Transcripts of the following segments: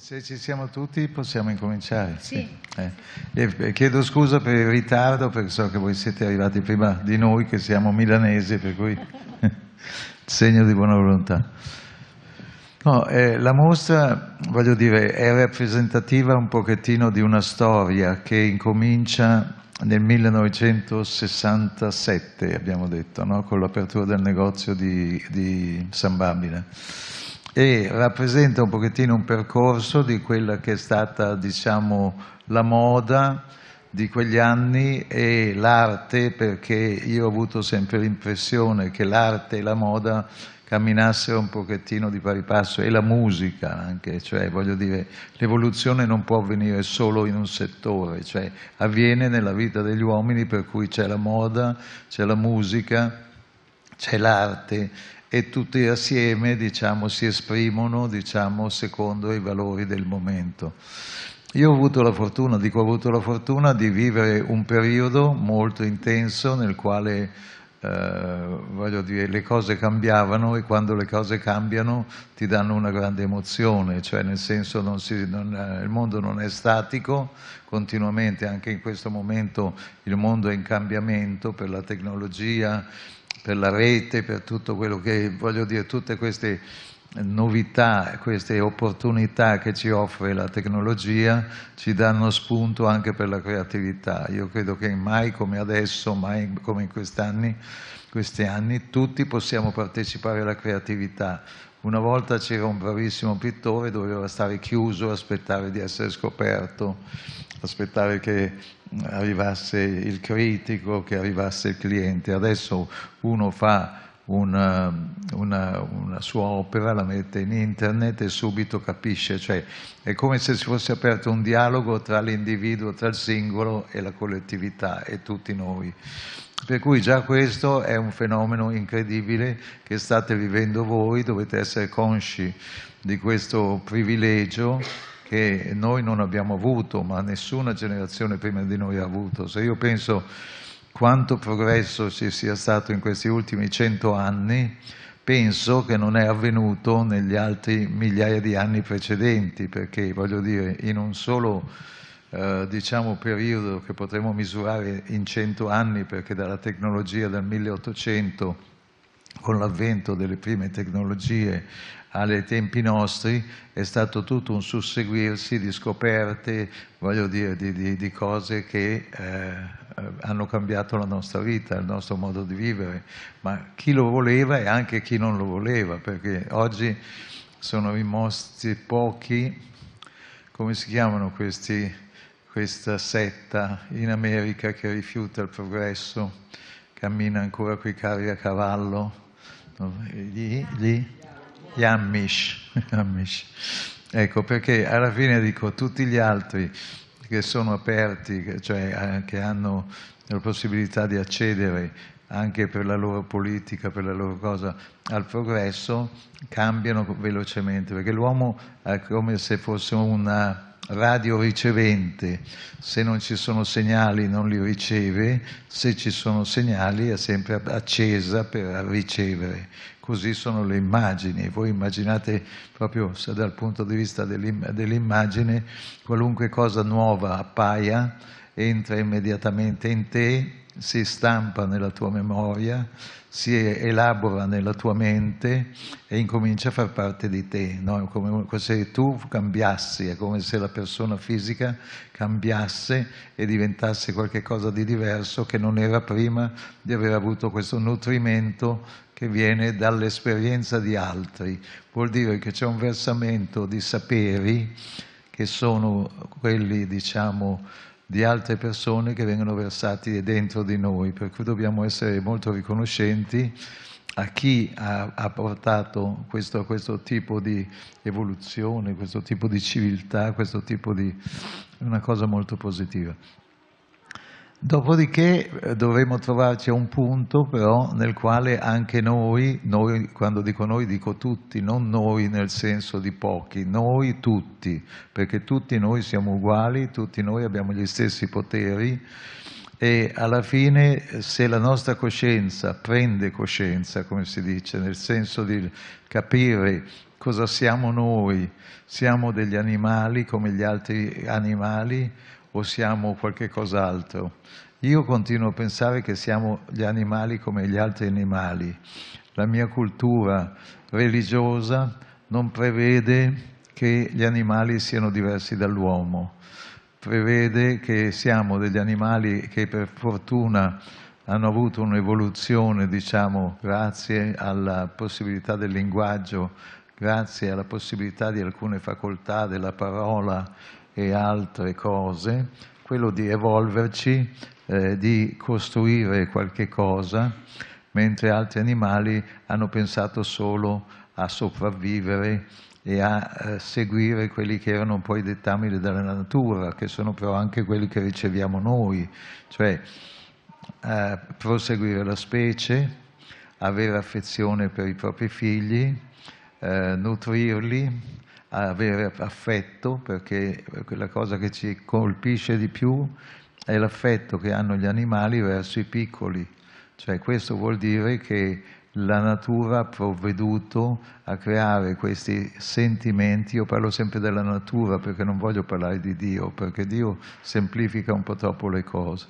Se ci siamo tutti possiamo incominciare. Sì. sì. Eh. chiedo scusa per il ritardo perché so che voi siete arrivati prima di noi che siamo milanesi, per cui segno di buona volontà. No, eh, la mostra, voglio dire, è rappresentativa un pochettino di una storia che incomincia nel 1967, abbiamo detto, no? con l'apertura del negozio di, di San Babila e rappresenta un pochettino un percorso di quella che è stata diciamo, la moda di quegli anni e l'arte perché io ho avuto sempre l'impressione che l'arte e la moda camminassero un pochettino di pari passo e la musica anche, cioè voglio dire l'evoluzione non può avvenire solo in un settore, cioè avviene nella vita degli uomini per cui c'è la moda, c'è la musica, c'è l'arte e tutti assieme diciamo, si esprimono diciamo, secondo i valori del momento. Io ho avuto la fortuna, dico ho avuto la fortuna di vivere un periodo molto intenso nel quale eh, voglio dire, le cose cambiavano e quando le cose cambiano ti danno una grande emozione, cioè nel senso non si, non, eh, il mondo non è statico continuamente, anche in questo momento il mondo è in cambiamento per la tecnologia, per la rete, per tutto quello che, voglio dire, tutte queste novità, queste opportunità che ci offre la tecnologia ci danno spunto anche per la creatività. Io credo che mai come adesso, mai come in quest'anni, questi anni, tutti possiamo partecipare alla creatività. Una volta c'era un bravissimo pittore, doveva stare chiuso, aspettare di essere scoperto, aspettare che arrivasse il critico, che arrivasse il cliente. Adesso uno fa una, eh, una, una, sua opera, la mette in internet e subito capisce, cioè è come se si fosse aperto un dialogo tra l'individuo, tra il singolo e la collettività e tutti noi. Per cui già questo è un fenomeno incredibile che state vivendo voi, dovete essere consci di questo privilegio che noi non abbiamo avuto, ma nessuna generazione prima di noi ha avuto. Se io penso quanto progresso ci sia stato in questi ultimi cento anni, penso che non è avvenuto negli altri migliaia di anni precedenti, perché voglio dire, in un solo eh, diciamo, periodo che potremmo misurare in cento anni, perché dalla tecnologia del 1800 con l'avvento delle prime tecnologie ai tempi nostri è stato tutto un susseguirsi di scoperte, voglio dire, di, di, di cose che eh, hanno cambiato la nostra vita, il nostro modo di vivere, ma chi lo voleva e anche chi non lo voleva, perché oggi sono rimasti pochi, come si chiamano questi, questa setta in America che rifiuta il progresso, cammina ancora con i carri a cavallo, gli, gli, gli Amish. Amish. Ecco perché alla fine dico tutti gli altri che sono aperti, cioè che hanno la possibilità di accedere anche per la loro politica, per la loro cosa, al progresso, cambiano velocemente, perché l'uomo è come se fosse una, radio ricevente, se non ci sono segnali non li riceve, se ci sono segnali è sempre accesa per ricevere. Così sono le immagini. Voi immaginate proprio dal punto di vista dell'immagine, qualunque cosa nuova appaia, entra immediatamente in te, si stampa nella tua memoria si elabora nella tua mente e incomincia a far parte di te. No? come se tu cambiassi, è come se la persona fisica cambiasse e diventasse qualcosa di diverso che non era prima di aver avuto questo nutrimento che viene dall'esperienza di altri. Vuol dire che c'è un versamento di saperi che sono quelli, diciamo, di altre persone che vengono versati dentro di noi, per cui dobbiamo essere molto riconoscenti a chi ha, ha portato questo, questo, tipo di evoluzione, questo tipo di civiltà, questo tipo di... una cosa molto positiva. Dopodiché eh, dovremo trovarci a un punto però nel quale anche noi, noi, quando dico noi dico tutti, non noi nel senso di pochi, noi tutti, perché tutti noi siamo uguali, tutti noi abbiamo gli stessi poteri e alla fine eh, se la nostra coscienza prende coscienza, come si dice, nel senso di capire cosa siamo noi, siamo degli animali come gli altri animali, o siamo qualche cos'altro. Io continuo a pensare che siamo gli animali come gli altri animali. La mia cultura religiosa non prevede che gli animali siano diversi dall'uomo, prevede che siamo degli animali che per fortuna hanno avuto un'evoluzione, diciamo, grazie alla possibilità del linguaggio, grazie alla possibilità di alcune facoltà della parola, e altre cose, quello di evolverci, eh, di costruire qualche cosa, mentre altri animali hanno pensato solo a sopravvivere e a eh, seguire quelli che erano poi dettabili dalla natura, che sono però anche quelli che riceviamo noi, cioè eh, proseguire la specie, avere affezione per i propri figli, eh, nutrirli, avere affetto, perché la cosa che ci colpisce di più è l'affetto che hanno gli animali verso i piccoli. Cioè questo vuol dire che la natura ha provveduto a creare questi sentimenti, io parlo sempre della natura perché non voglio parlare di Dio, perché Dio semplifica un po' troppo le cose.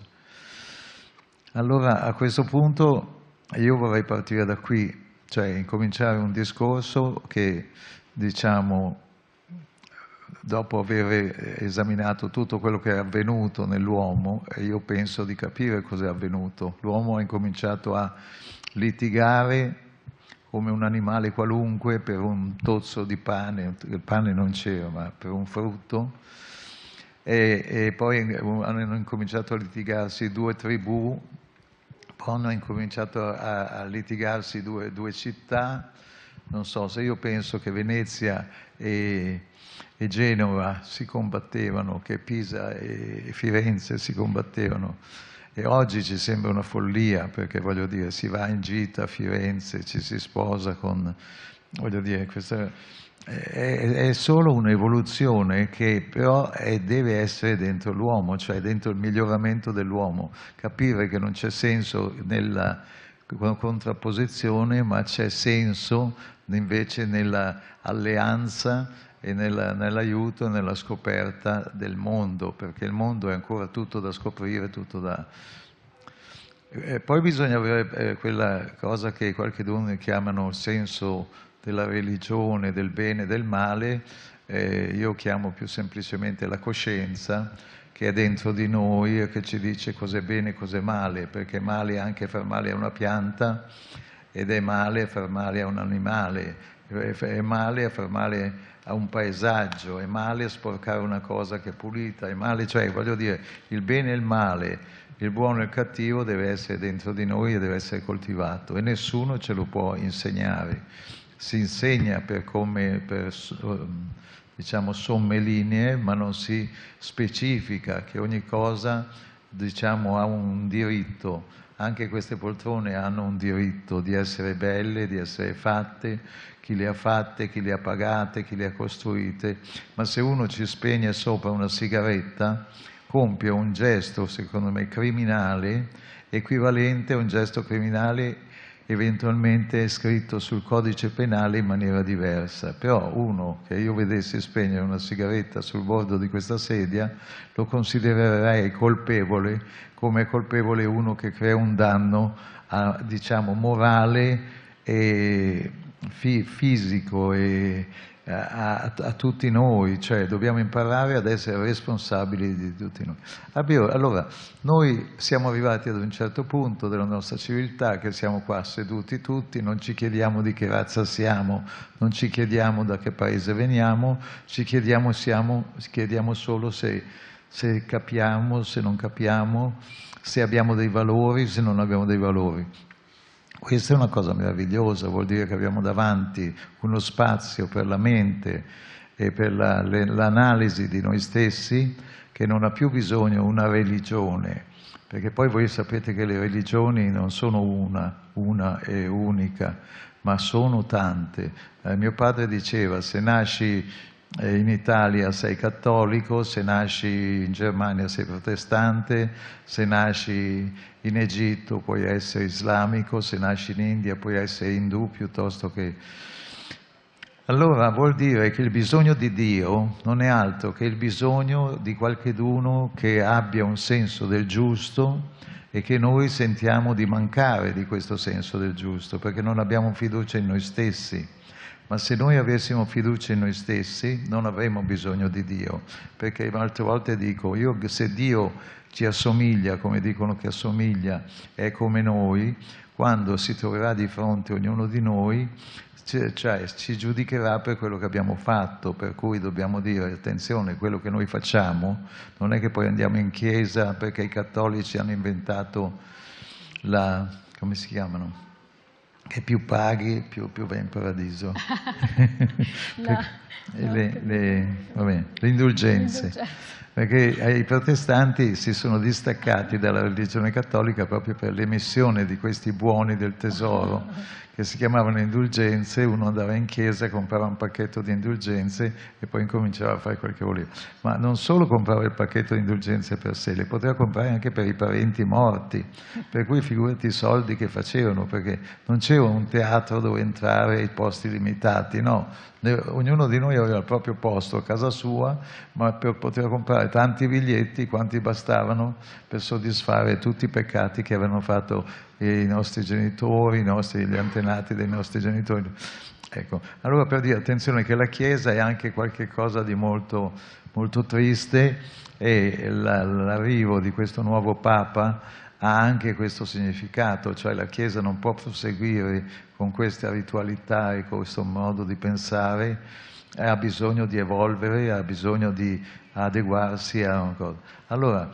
Allora a questo punto io vorrei partire da qui, cioè incominciare un discorso che diciamo dopo aver eh, esaminato tutto quello che è avvenuto nell'uomo, io penso di capire cosa è avvenuto, l'uomo ha incominciato a litigare come un animale qualunque per un tozzo di pane, il pane non c'era, ma per un frutto, e, e poi hanno incominciato a litigarsi due tribù, poi hanno incominciato a, a litigarsi due, due città, non so, se io penso che Venezia e e Genova si combattevano, che Pisa e Firenze si combattevano. E oggi ci sembra una follia, perché voglio dire, si va in gita a Firenze, ci si sposa con... Voglio dire, questa è, è solo un'evoluzione che però è, deve essere dentro l'uomo, cioè dentro il miglioramento dell'uomo. Capire che non c'è senso nella contrapposizione, ma c'è senso invece nell'alleanza e nella, nell'aiuto e nella scoperta del mondo, perché il mondo è ancora tutto da scoprire, tutto da... E poi bisogna avere eh, quella cosa che qualche donne chiamano senso della religione, del bene e del male, eh, io chiamo più semplicemente la coscienza, che è dentro di noi e che ci dice cos'è bene e cos'è male, perché male è anche far male a una pianta ed è male far male a un animale, è male far male a un paesaggio, è male sporcare una cosa che è pulita, è male, cioè voglio dire, il bene e il male, il buono e il cattivo deve essere dentro di noi e deve essere coltivato e nessuno ce lo può insegnare. Si insegna per come, per, ehm, diciamo, somme linee, ma non si specifica che ogni cosa, diciamo, ha un diritto anche queste poltrone hanno un diritto di essere belle, di essere fatte, chi le ha fatte, chi le ha pagate, chi le ha costruite, ma se uno ci spegne sopra una sigaretta compie un gesto, secondo me, criminale, equivalente a un gesto criminale eventualmente è scritto sul codice penale in maniera diversa, però uno che io vedessi spegnere una sigaretta sul bordo di questa sedia lo considererei colpevole come colpevole uno che crea un danno a, diciamo, morale e fisico e, a, a, tutti noi, cioè dobbiamo imparare ad essere responsabili di tutti noi. Allora, noi siamo arrivati ad un certo punto della nostra civiltà che siamo qua seduti tutti, non ci chiediamo di che razza siamo, non ci chiediamo da che paese veniamo, ci chiediamo, siamo, chiediamo solo se, se capiamo, se non capiamo, se abbiamo dei valori, se non abbiamo dei valori. Questa è una cosa meravigliosa, vuol dire che abbiamo davanti uno spazio per la mente e per l'analisi di noi stessi che non ha più bisogno di una religione, perché poi voi sapete che le religioni non sono una, una e unica, ma sono tante. Eh, mio padre diceva, se nasci eh, in Italia sei cattolico, se nasci in Germania sei protestante, se nasci in Egitto puoi essere islamico, se nasci in India puoi essere indù piuttosto che... Allora vuol dire che il bisogno di Dio non è altro che il bisogno di qualcheduno che abbia un senso del giusto e che noi sentiamo di mancare di questo senso del giusto perché non abbiamo fiducia in noi stessi ma se noi avessimo fiducia in noi stessi non avremmo bisogno di Dio, perché altre volte dico, io, se Dio ci assomiglia, come dicono che assomiglia, è come noi, quando si troverà di fronte ognuno di noi, cioè, ci giudicherà per quello che abbiamo fatto, per cui dobbiamo dire attenzione, quello che noi facciamo non è che poi andiamo in chiesa perché i cattolici hanno inventato la, come si chiamano? che più paghi più, più vai in paradiso. no, le, le, vabbè, le, indulgenze. Perché i protestanti si sono distaccati dalla religione cattolica proprio per l'emissione di questi buoni del tesoro che si chiamavano indulgenze, uno andava in chiesa, comprava un pacchetto di indulgenze e poi incominciava a fare quel che voleva. Ma non solo comprava il pacchetto di indulgenze per sé, le poteva comprare anche per i parenti morti, per cui figurati i soldi che facevano, perché non c'era un teatro dove entrare i posti limitati, no, Ognuno di noi aveva il proprio posto a casa sua, ma per poter comprare tanti biglietti quanti bastavano per soddisfare tutti i peccati che avevano fatto i nostri genitori, i nostri, gli antenati dei nostri genitori. Ecco, allora per dire attenzione che la Chiesa è anche qualcosa di molto, molto triste e l'arrivo di questo nuovo Papa ha anche questo significato, cioè la Chiesa non può proseguire con questa ritualità e questo modo di pensare eh, ha bisogno di evolvere, ha bisogno di adeguarsi a una cosa. Allora,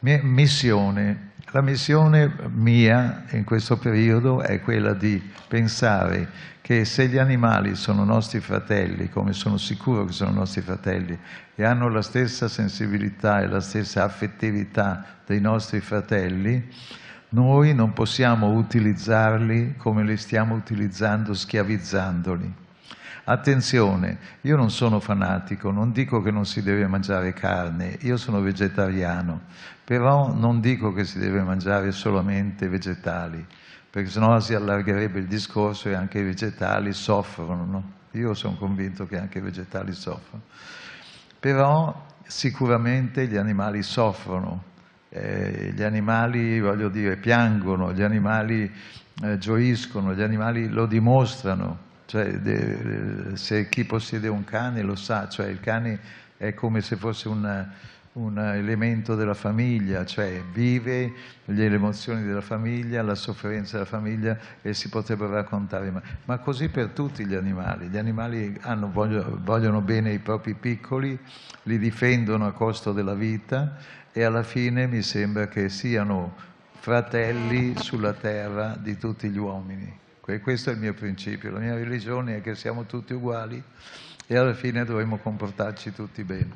missione. La missione mia in questo periodo è quella di pensare che se gli animali sono nostri fratelli, come sono sicuro che sono nostri fratelli, e hanno la stessa sensibilità e la stessa affettività dei nostri fratelli, noi non possiamo utilizzarli come li stiamo utilizzando schiavizzandoli. Attenzione, io non sono fanatico, non dico che non si deve mangiare carne, io sono vegetariano, però non dico che si deve mangiare solamente vegetali, perché sennò si allargherebbe il discorso e anche i vegetali soffrono. No? Io sono convinto che anche i vegetali soffrono. Però sicuramente gli animali soffrono, eh, gli animali, voglio dire, piangono, gli animali eh, gioiscono, gli animali lo dimostrano. Cioè, de, eh, se chi possiede un cane lo sa, cioè il cane è come se fosse un, un elemento della famiglia, cioè vive le emozioni della famiglia, la sofferenza della famiglia e si potrebbero raccontare. Ma, ma così per tutti gli animali. Gli animali hanno, vogliono, vogliono bene i propri piccoli, li difendono a costo della vita e alla fine mi sembra che siano fratelli sulla terra di tutti gli uomini. questo è il mio principio, la mia religione è che siamo tutti uguali e alla fine dovremmo comportarci tutti bene.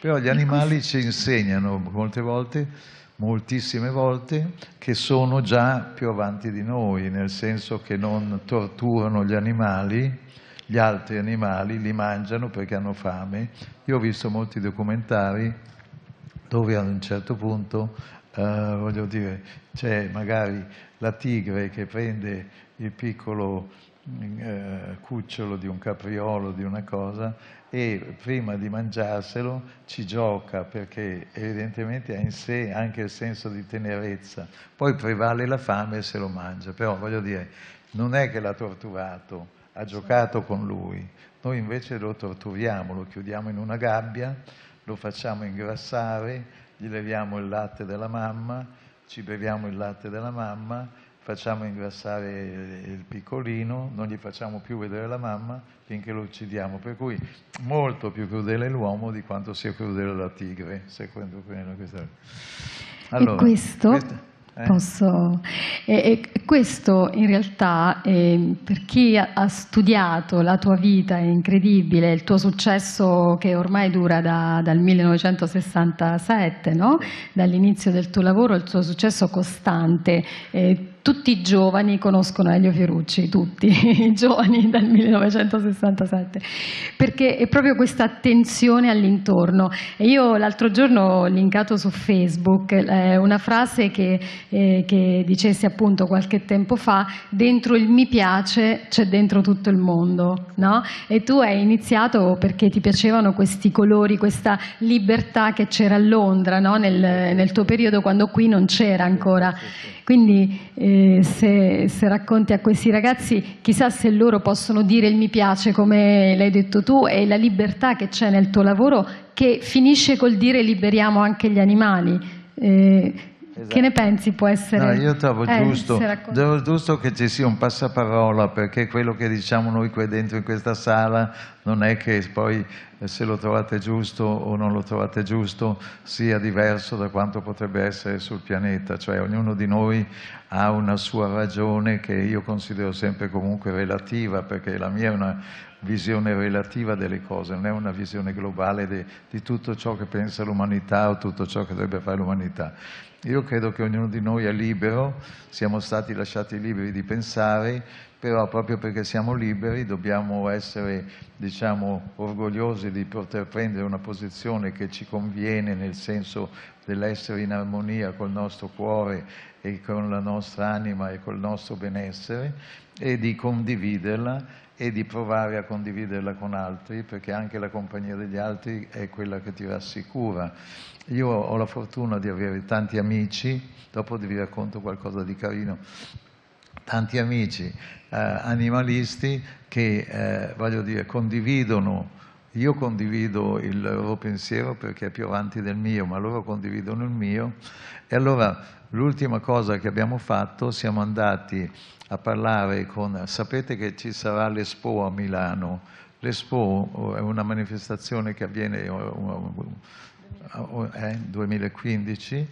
Però gli animali ci insegnano molte volte, moltissime volte, che sono già più avanti di noi, nel senso che non torturano gli animali, gli altri animali li mangiano perché hanno fame. Io ho visto molti documentari dove ad un certo punto, eh, voglio dire, c'è magari la tigre che prende il piccolo mm, eh, cucciolo di un capriolo, di una cosa, e prima di mangiarselo ci gioca perché evidentemente ha in sé anche il senso di tenerezza. Poi prevale la fame e se lo mangia, però voglio dire, non è che l'ha torturato, ha giocato con lui. Noi invece lo torturiamo, lo chiudiamo in una gabbia lo facciamo ingrassare, gli leviamo il latte della mamma, ci beviamo il latte della mamma, facciamo ingrassare il piccolino, non gli facciamo più vedere la mamma finché lo uccidiamo. Per cui molto più crudele l'uomo di quanto sia crudele la tigre, secondo me. Allora, e questo... Questa... Eh? Posso... E, e questo in realtà eh, per chi ha studiato la tua vita è incredibile, il tuo successo che ormai dura da, dal 1967, no? dall'inizio del tuo lavoro, il tuo successo costante, eh, tutti i giovani conoscono Elio Fiorucci, tutti i giovani dal 1967, perché è proprio questa attenzione all'intorno. Io l'altro giorno ho linkato su Facebook eh, una frase che, eh, che dicessi appunto qualche tempo fa, dentro il mi piace c'è dentro tutto il mondo, no? E tu hai iniziato perché ti piacevano questi colori, questa libertà che c'era a Londra, no? nel, nel, tuo periodo quando qui non c'era ancora. Quindi eh, se, se, racconti a questi ragazzi, chissà se loro possono dire il mi piace come l'hai detto tu e la libertà che c'è nel tuo lavoro che finisce col dire liberiamo anche gli animali. Eh, Esatto. Che ne pensi? Può essere... No, io trovo eh, giusto, giusto che ci sia un passaparola perché quello che diciamo noi qui dentro in questa sala non è che poi eh, se lo trovate giusto o non lo trovate giusto sia diverso da quanto potrebbe essere sul pianeta, cioè ognuno di noi ha una sua ragione che io considero sempre comunque relativa perché la mia è una visione relativa delle cose, non è una visione globale di, di tutto ciò che pensa l'umanità o tutto ciò che dovrebbe fare l'umanità. Io credo che ognuno di noi è libero, siamo stati lasciati liberi di pensare, però proprio perché siamo liberi dobbiamo essere diciamo, orgogliosi di poter prendere una posizione che ci conviene nel senso dell'essere in armonia col nostro cuore e con la nostra anima e col nostro benessere e di condividerla e di provare a condividerla con altri perché anche la compagnia degli altri è quella che ti rassicura. Io ho la fortuna di avere tanti amici, dopo vi racconto qualcosa di carino, tanti amici eh, animalisti che, eh, voglio dire, condividono io condivido il loro pensiero perché è più avanti del mio, ma loro condividono il mio. E allora l'ultima cosa che abbiamo fatto, siamo andati a parlare con... Sapete che ci sarà l'Expo a Milano. L'Expo eh, è una manifestazione che avviene eh, eh, 2015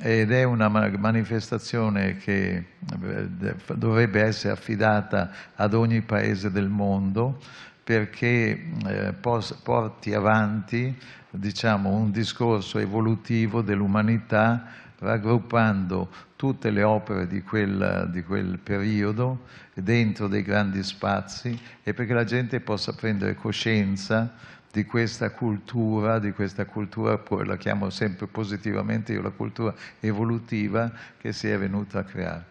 ed è una manifestazione che eh, dovrebbe essere affidata ad ogni paese del mondo perché eh, porti avanti diciamo, un discorso evolutivo dell'umanità raggruppando tutte le opere di quel, di quel, periodo dentro dei grandi spazi e perché la gente possa prendere coscienza di questa cultura, di questa cultura, poi la chiamo sempre positivamente io, la cultura evolutiva che si è venuta a creare.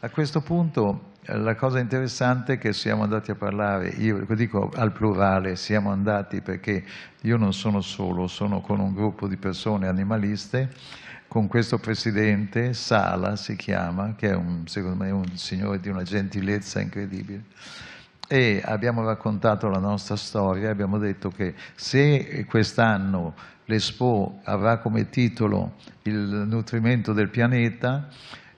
A questo punto eh, la cosa interessante è che siamo andati a parlare, io dico al plurale, siamo andati perché io non sono solo, sono con un gruppo di persone animaliste, con questo presidente, Sala si chiama, che è un, secondo me un signore di una gentilezza incredibile e abbiamo raccontato la nostra storia, abbiamo detto che se quest'anno l'Expo avrà come titolo il nutrimento del pianeta,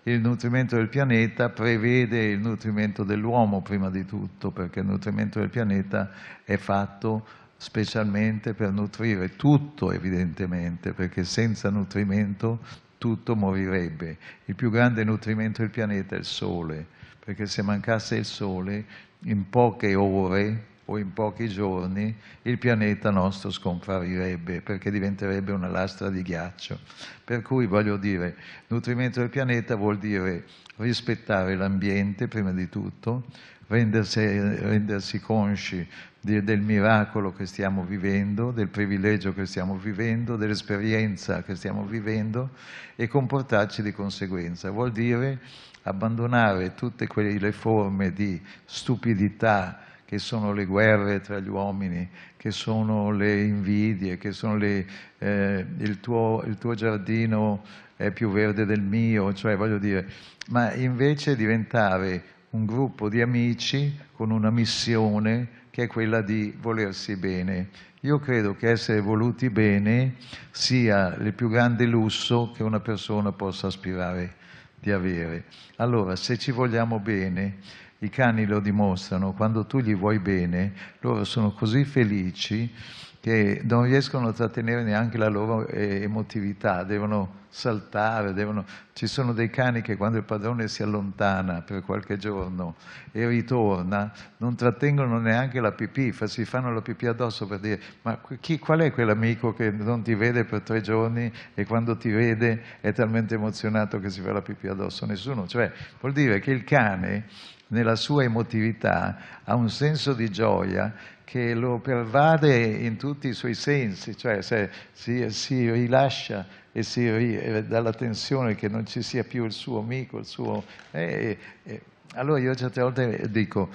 il nutrimento del pianeta prevede il nutrimento dell'uomo prima di tutto, perché il nutrimento del pianeta è fatto specialmente per nutrire tutto evidentemente, perché senza nutrimento tutto morirebbe. Il più grande nutrimento del pianeta è il sole, perché se mancasse il sole in poche ore o in pochi giorni il pianeta nostro scomparirebbe perché diventerebbe una lastra di ghiaccio. Per cui voglio dire, nutrimento del pianeta vuol dire rispettare l'ambiente prima di tutto, rendersi, rendersi consci di, del miracolo che stiamo vivendo, del privilegio che stiamo vivendo, dell'esperienza che stiamo vivendo e comportarci di conseguenza. Vuol dire abbandonare tutte quelle forme di stupidità che sono le guerre tra gli uomini, che sono le invidie, che sono le, eh, il, tuo, il tuo giardino è più verde del mio, cioè voglio dire, ma invece diventare un gruppo di amici con una missione che è quella di volersi bene. Io credo che essere voluti bene sia il più grande lusso che una persona possa aspirare di avere. Allora, se ci vogliamo bene, i cani lo dimostrano, quando tu gli vuoi bene, loro sono così felici che non riescono a trattenere neanche la loro eh, emotività, devono saltare, devono... ci sono dei cani che quando il padrone si allontana per qualche giorno e ritorna non trattengono neanche la pipì, si fanno la pipì addosso per dire ma chi, qual è quell'amico che non ti vede per tre giorni e quando ti vede è talmente emozionato che si fa la pipì addosso? Nessuno, cioè vuol dire che il cane nella sua emotività ha un senso di gioia che lo pervade in tutti i suoi sensi, cioè se si, si rilascia e si ri, dalla tensione che non ci sia più il suo amico, il suo... Eh, eh, eh. allora io certe volte dico,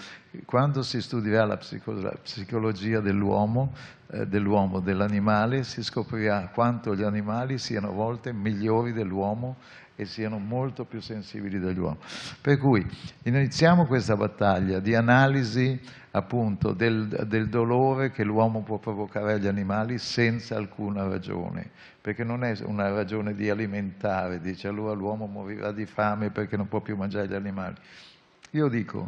quando si studierà la, psicologia dell'uomo, eh, dell'uomo, dell'animale, si scoprirà quanto gli animali siano a volte migliori dell'uomo che siano molto più sensibili degli uomini. Per cui iniziamo questa battaglia di analisi appunto del, del dolore che l'uomo può provocare agli animali senza alcuna ragione, perché non è una ragione di alimentare, dice allora l'uomo morirà di fame perché non può più mangiare gli animali. Io dico,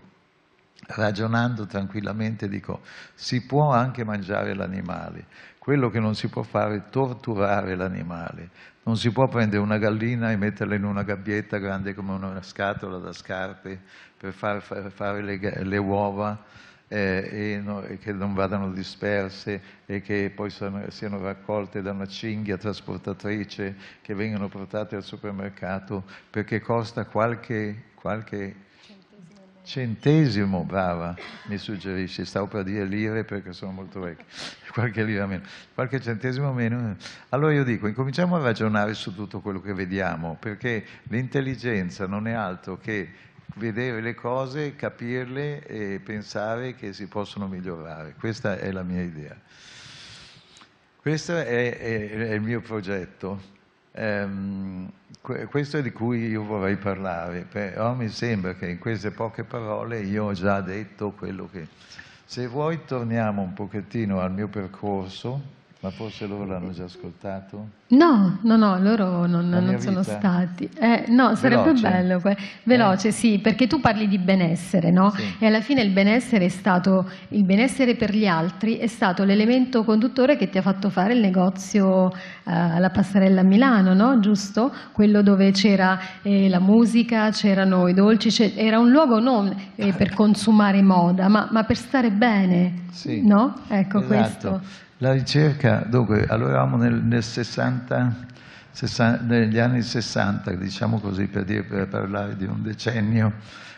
ragionando tranquillamente dico si può anche mangiare l'animale, quello che non si può fare è torturare l'animale, non si può prendere una gallina e metterla in una gabbietta grande come una scatola da scarpe per far, far, fare le, le uova eh, e, no, e, che non vadano disperse e che poi sono, siano raccolte da una cinghia trasportatrice che vengano portate al supermercato perché costa qualche, qualche centesimo, brava, mi suggerisce, stavo per dire lire perché sono molto vecchio, qualche lira meno, qualche centesimo meno. Allora io dico, incominciamo a ragionare su tutto quello che vediamo, perché l'intelligenza non è altro che vedere le cose, capirle e pensare che si possono migliorare. Questa è la mia idea. Questo è, è, è il mio progetto. Ehm, questo è di cui io vorrei parlare, però mi sembra che in queste poche parole io ho già detto quello che... Se vuoi torniamo un pochettino al mio percorso, ma forse loro l'hanno già ascoltato? No, no, no, loro non, non sono stati. Eh, no, sarebbe veloce. bello. Veloce, eh. sì, perché tu parli di benessere, no? Sì. E alla fine il benessere è stato, il benessere per gli altri è stato l'elemento conduttore che ti ha fatto fare il negozio eh, alla eh, passerella a Milano, no? Giusto? Quello dove c'era eh, la musica, c'erano i dolci, era un luogo non eh, per consumare moda, ma, ma per stare bene, sì. no? Ecco esatto. questo. La ricerca, dunque, allora nel, nel 60, 60, negli anni 60, diciamo così per, dire, per parlare di un decennio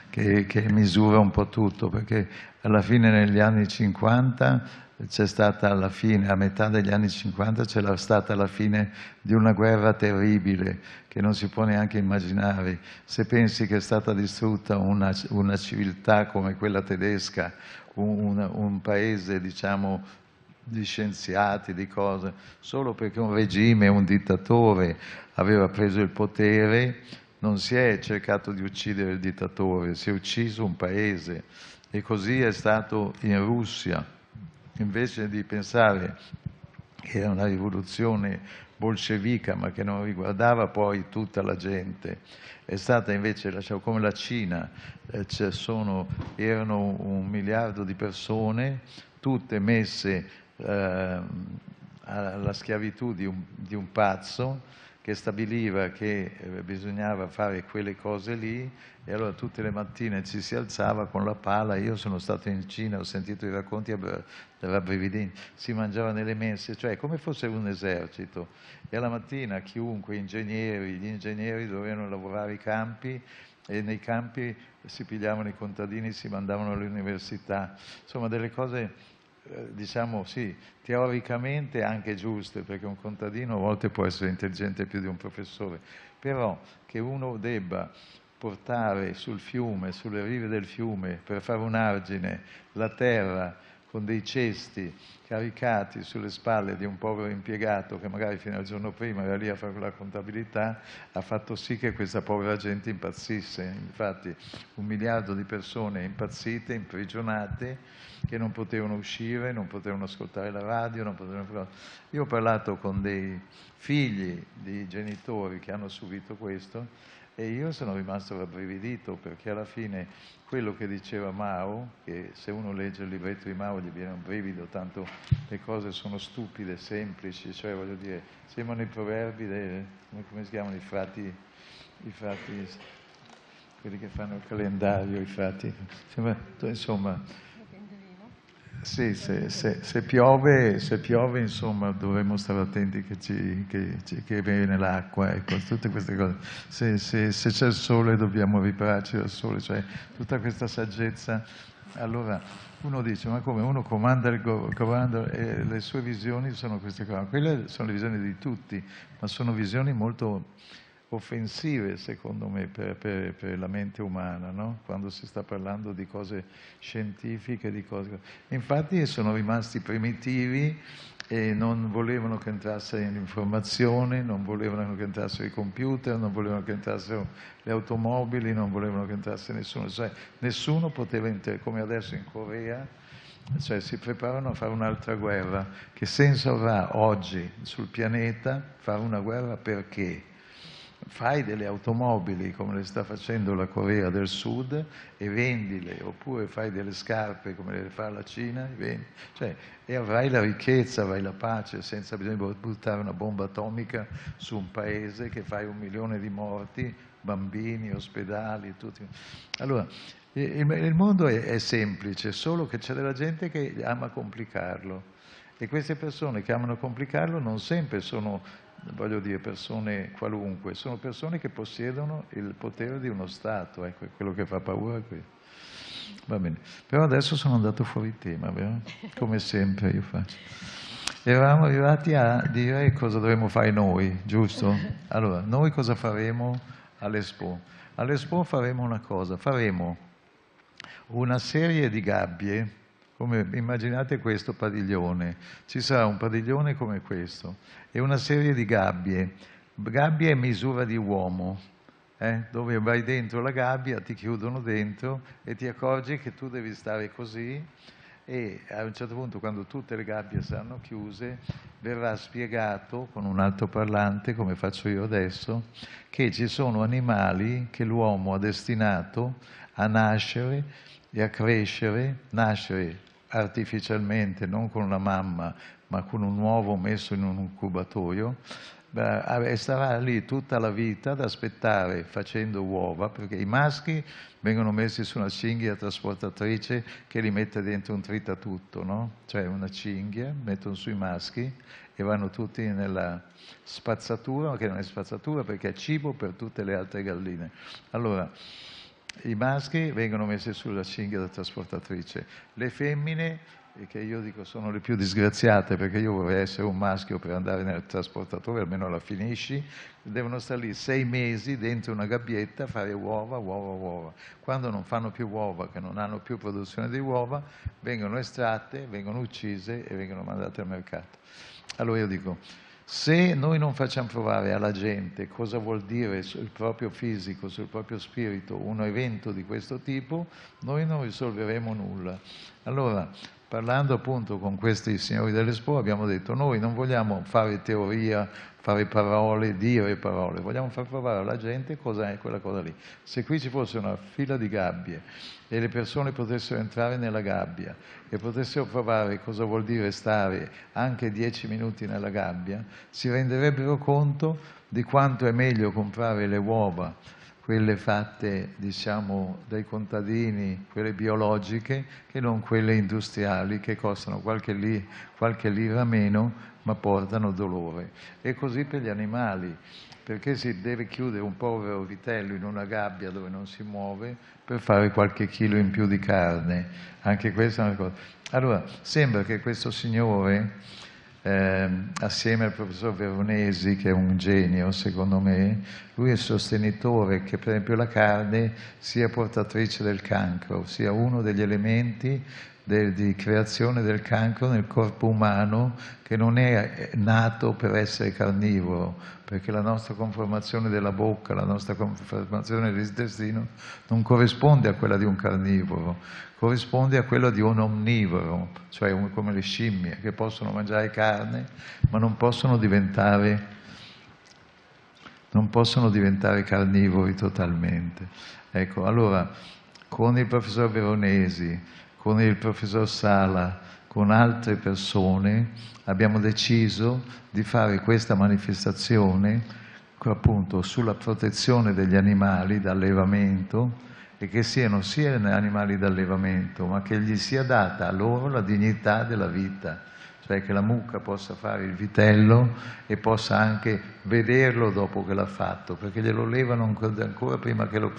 che, che misura un po' tutto, perché alla fine negli anni 50 c'è stata la fine, a metà degli anni 50 c'è stata la fine di una guerra terribile che non si può neanche immaginare. Se pensi che è stata distrutta una, una civiltà come quella tedesca, un, un, un paese diciamo, di scienziati, di cose, solo perché un regime, un dittatore aveva preso il potere, non si è cercato di uccidere il dittatore, si è ucciso un paese e così è stato in Russia. Invece di pensare che era una rivoluzione bolscevica ma che non riguardava poi tutta la gente, è stata invece come la Cina, eh, sono, erano un miliardo di persone tutte messe eh, alla schiavitù di un, di un, pazzo che stabiliva che eh, bisognava fare quelle cose lì e allora tutte le mattine ci si alzava con la pala, io sono stato in Cina, ho sentito i racconti della eh, Brevidini, si mangiava nelle messe, cioè come fosse un esercito e alla mattina chiunque, ingegneri, gli ingegneri dovevano lavorare i campi e nei campi si pigliavano i contadini, si mandavano all'università, insomma delle cose eh, diciamo sì, teoricamente anche giuste, perché un contadino a volte può essere intelligente più di un professore, però che uno debba portare sul fiume, sulle rive del fiume, per fare un argine, la terra con dei cesti caricati sulle spalle di un povero impiegato che magari fino al giorno prima era lì a fare la contabilità, ha fatto sì che questa povera gente impazzisse. Infatti un miliardo di persone impazzite, imprigionate, che non potevano uscire, non potevano ascoltare la radio. Potevano... Io ho parlato con dei figli di genitori che hanno subito questo e io sono rimasto rabbrividito perché alla fine quello che diceva Mao, che se uno legge il libretto di Mao gli viene un brivido, tanto le cose sono stupide, semplici, cioè voglio dire, sembrano i proverbi, dei, come si chiamano i frati, i frati, quelli che fanno il calendario, i frati, insomma sì, se, se, se, piove, se, piove, insomma, dovremmo stare attenti che, ci, che, che viene l'acqua, ecco, tutte queste cose. Se, c'è il sole dobbiamo ripararci dal sole, cioè tutta questa saggezza. Allora uno dice, ma come uno comanda, il comanda e le sue visioni sono queste qua. Quelle sono le visioni di tutti, ma sono visioni molto offensive, secondo me, per, per, per la mente umana, no? quando si sta parlando di cose scientifiche. Di cose... Infatti sono rimasti primitivi e non volevano che entrasse l'informazione, non volevano che entrassero i computer, non volevano che entrassero le automobili, non volevano che entrasse nessuno. Cioè, nessuno poteva, inter- come adesso in Corea, cioè si preparano a fare un'altra guerra. Che senso avrà oggi sul pianeta fare una guerra perché? fai delle automobili come le sta facendo la Corea del Sud e vendile, oppure fai delle scarpe come le fa la Cina e, cioè, e avrai la ricchezza, avrai la pace senza bisogno di buttare una bomba atomica su un paese che fai un milione di morti, bambini, ospedali, tutti. Allora, il mondo è semplice, solo che c'è della gente che ama complicarlo. E queste persone che amano complicarlo non sempre sono, voglio dire, persone qualunque, sono persone che possiedono il potere di uno Stato, ecco, quello che fa paura è Va bene, però adesso sono andato fuori tema, vero? Come sempre io faccio. Eravamo arrivati a dire cosa dovremmo fare noi, giusto? Allora, noi cosa faremo all'Expo? All'Expo faremo una cosa, faremo una serie di gabbie, come, immaginate questo padiglione, ci sarà un padiglione come questo e una serie di gabbie, gabbie è misura di uomo, eh? dove vai dentro la gabbia, ti chiudono dentro e ti accorgi che tu devi stare così e a un certo punto quando tutte le gabbie saranno chiuse verrà spiegato con un altro parlante, come faccio io adesso che ci sono animali che l'uomo ha destinato a nascere e a crescere, nascere artificialmente, non con la mamma, ma con un uovo messo in un incubatoio, e starà lì tutta la vita ad aspettare facendo uova, perché i maschi vengono messi su una cinghia trasportatrice che li mette dentro un tritatutto, no? cioè una cinghia, mettono sui maschi e vanno tutti nella spazzatura, che non è spazzatura perché è cibo per tutte le altre galline. Allora, i maschi vengono messi sulla cinghia da trasportatrice, le femmine, che io dico sono le più disgraziate perché io vorrei essere un maschio per andare nel trasportatore, almeno la finisci, devono stare lì sei mesi dentro una gabbietta a fare uova, uova, uova. Quando non fanno più uova, che non hanno più produzione di uova, vengono estratte, vengono uccise e vengono mandate al mercato. Allora io dico, se noi non facciamo provare alla gente cosa vuol dire sul proprio fisico, sul proprio spirito, un evento di questo tipo, noi non risolveremo nulla. Allora, parlando appunto con questi signori dell'Expo abbiamo detto noi non vogliamo fare teoria, fare parole, dire parole, vogliamo far provare alla gente cosa è quella cosa lì. Se qui ci fosse una fila di gabbie e le persone potessero entrare nella gabbia e potessero provare cosa vuol dire stare anche dieci minuti nella gabbia, si renderebbero conto di quanto è meglio comprare le uova quelle fatte diciamo, dai contadini, quelle biologiche, che non quelle industriali che costano qualche, li, qualche lira meno ma portano dolore. E così per gli animali, perché si deve chiudere un povero vitello in una gabbia dove non si muove per fare qualche chilo in più di carne. Anche questa è una cosa. Allora, sembra che questo signore eh, assieme al professor Veronesi, che è un genio secondo me, lui è sostenitore che per esempio la carne sia portatrice del cancro, sia uno degli elementi del, di creazione del cancro nel corpo umano che non è eh, nato per essere carnivoro, perché la nostra conformazione della bocca, la nostra conformazione dell'intestino non corrisponde a quella di un carnivoro corrisponde a quello di un omnivoro, cioè un, come le scimmie che possono mangiare carne ma non possono diventare, non possono diventare carnivori totalmente. Ecco, allora con il professor Veronesi, con il professor Sala, con altre persone abbiamo deciso di fare questa manifestazione appunto sulla protezione degli animali dall'allevamento e che siano sia animali d'allevamento, ma che gli sia data a loro la dignità della vita, cioè che la mucca possa fare il vitello e possa anche vederlo dopo che l'ha fatto, perché glielo levano ancora prima che lo,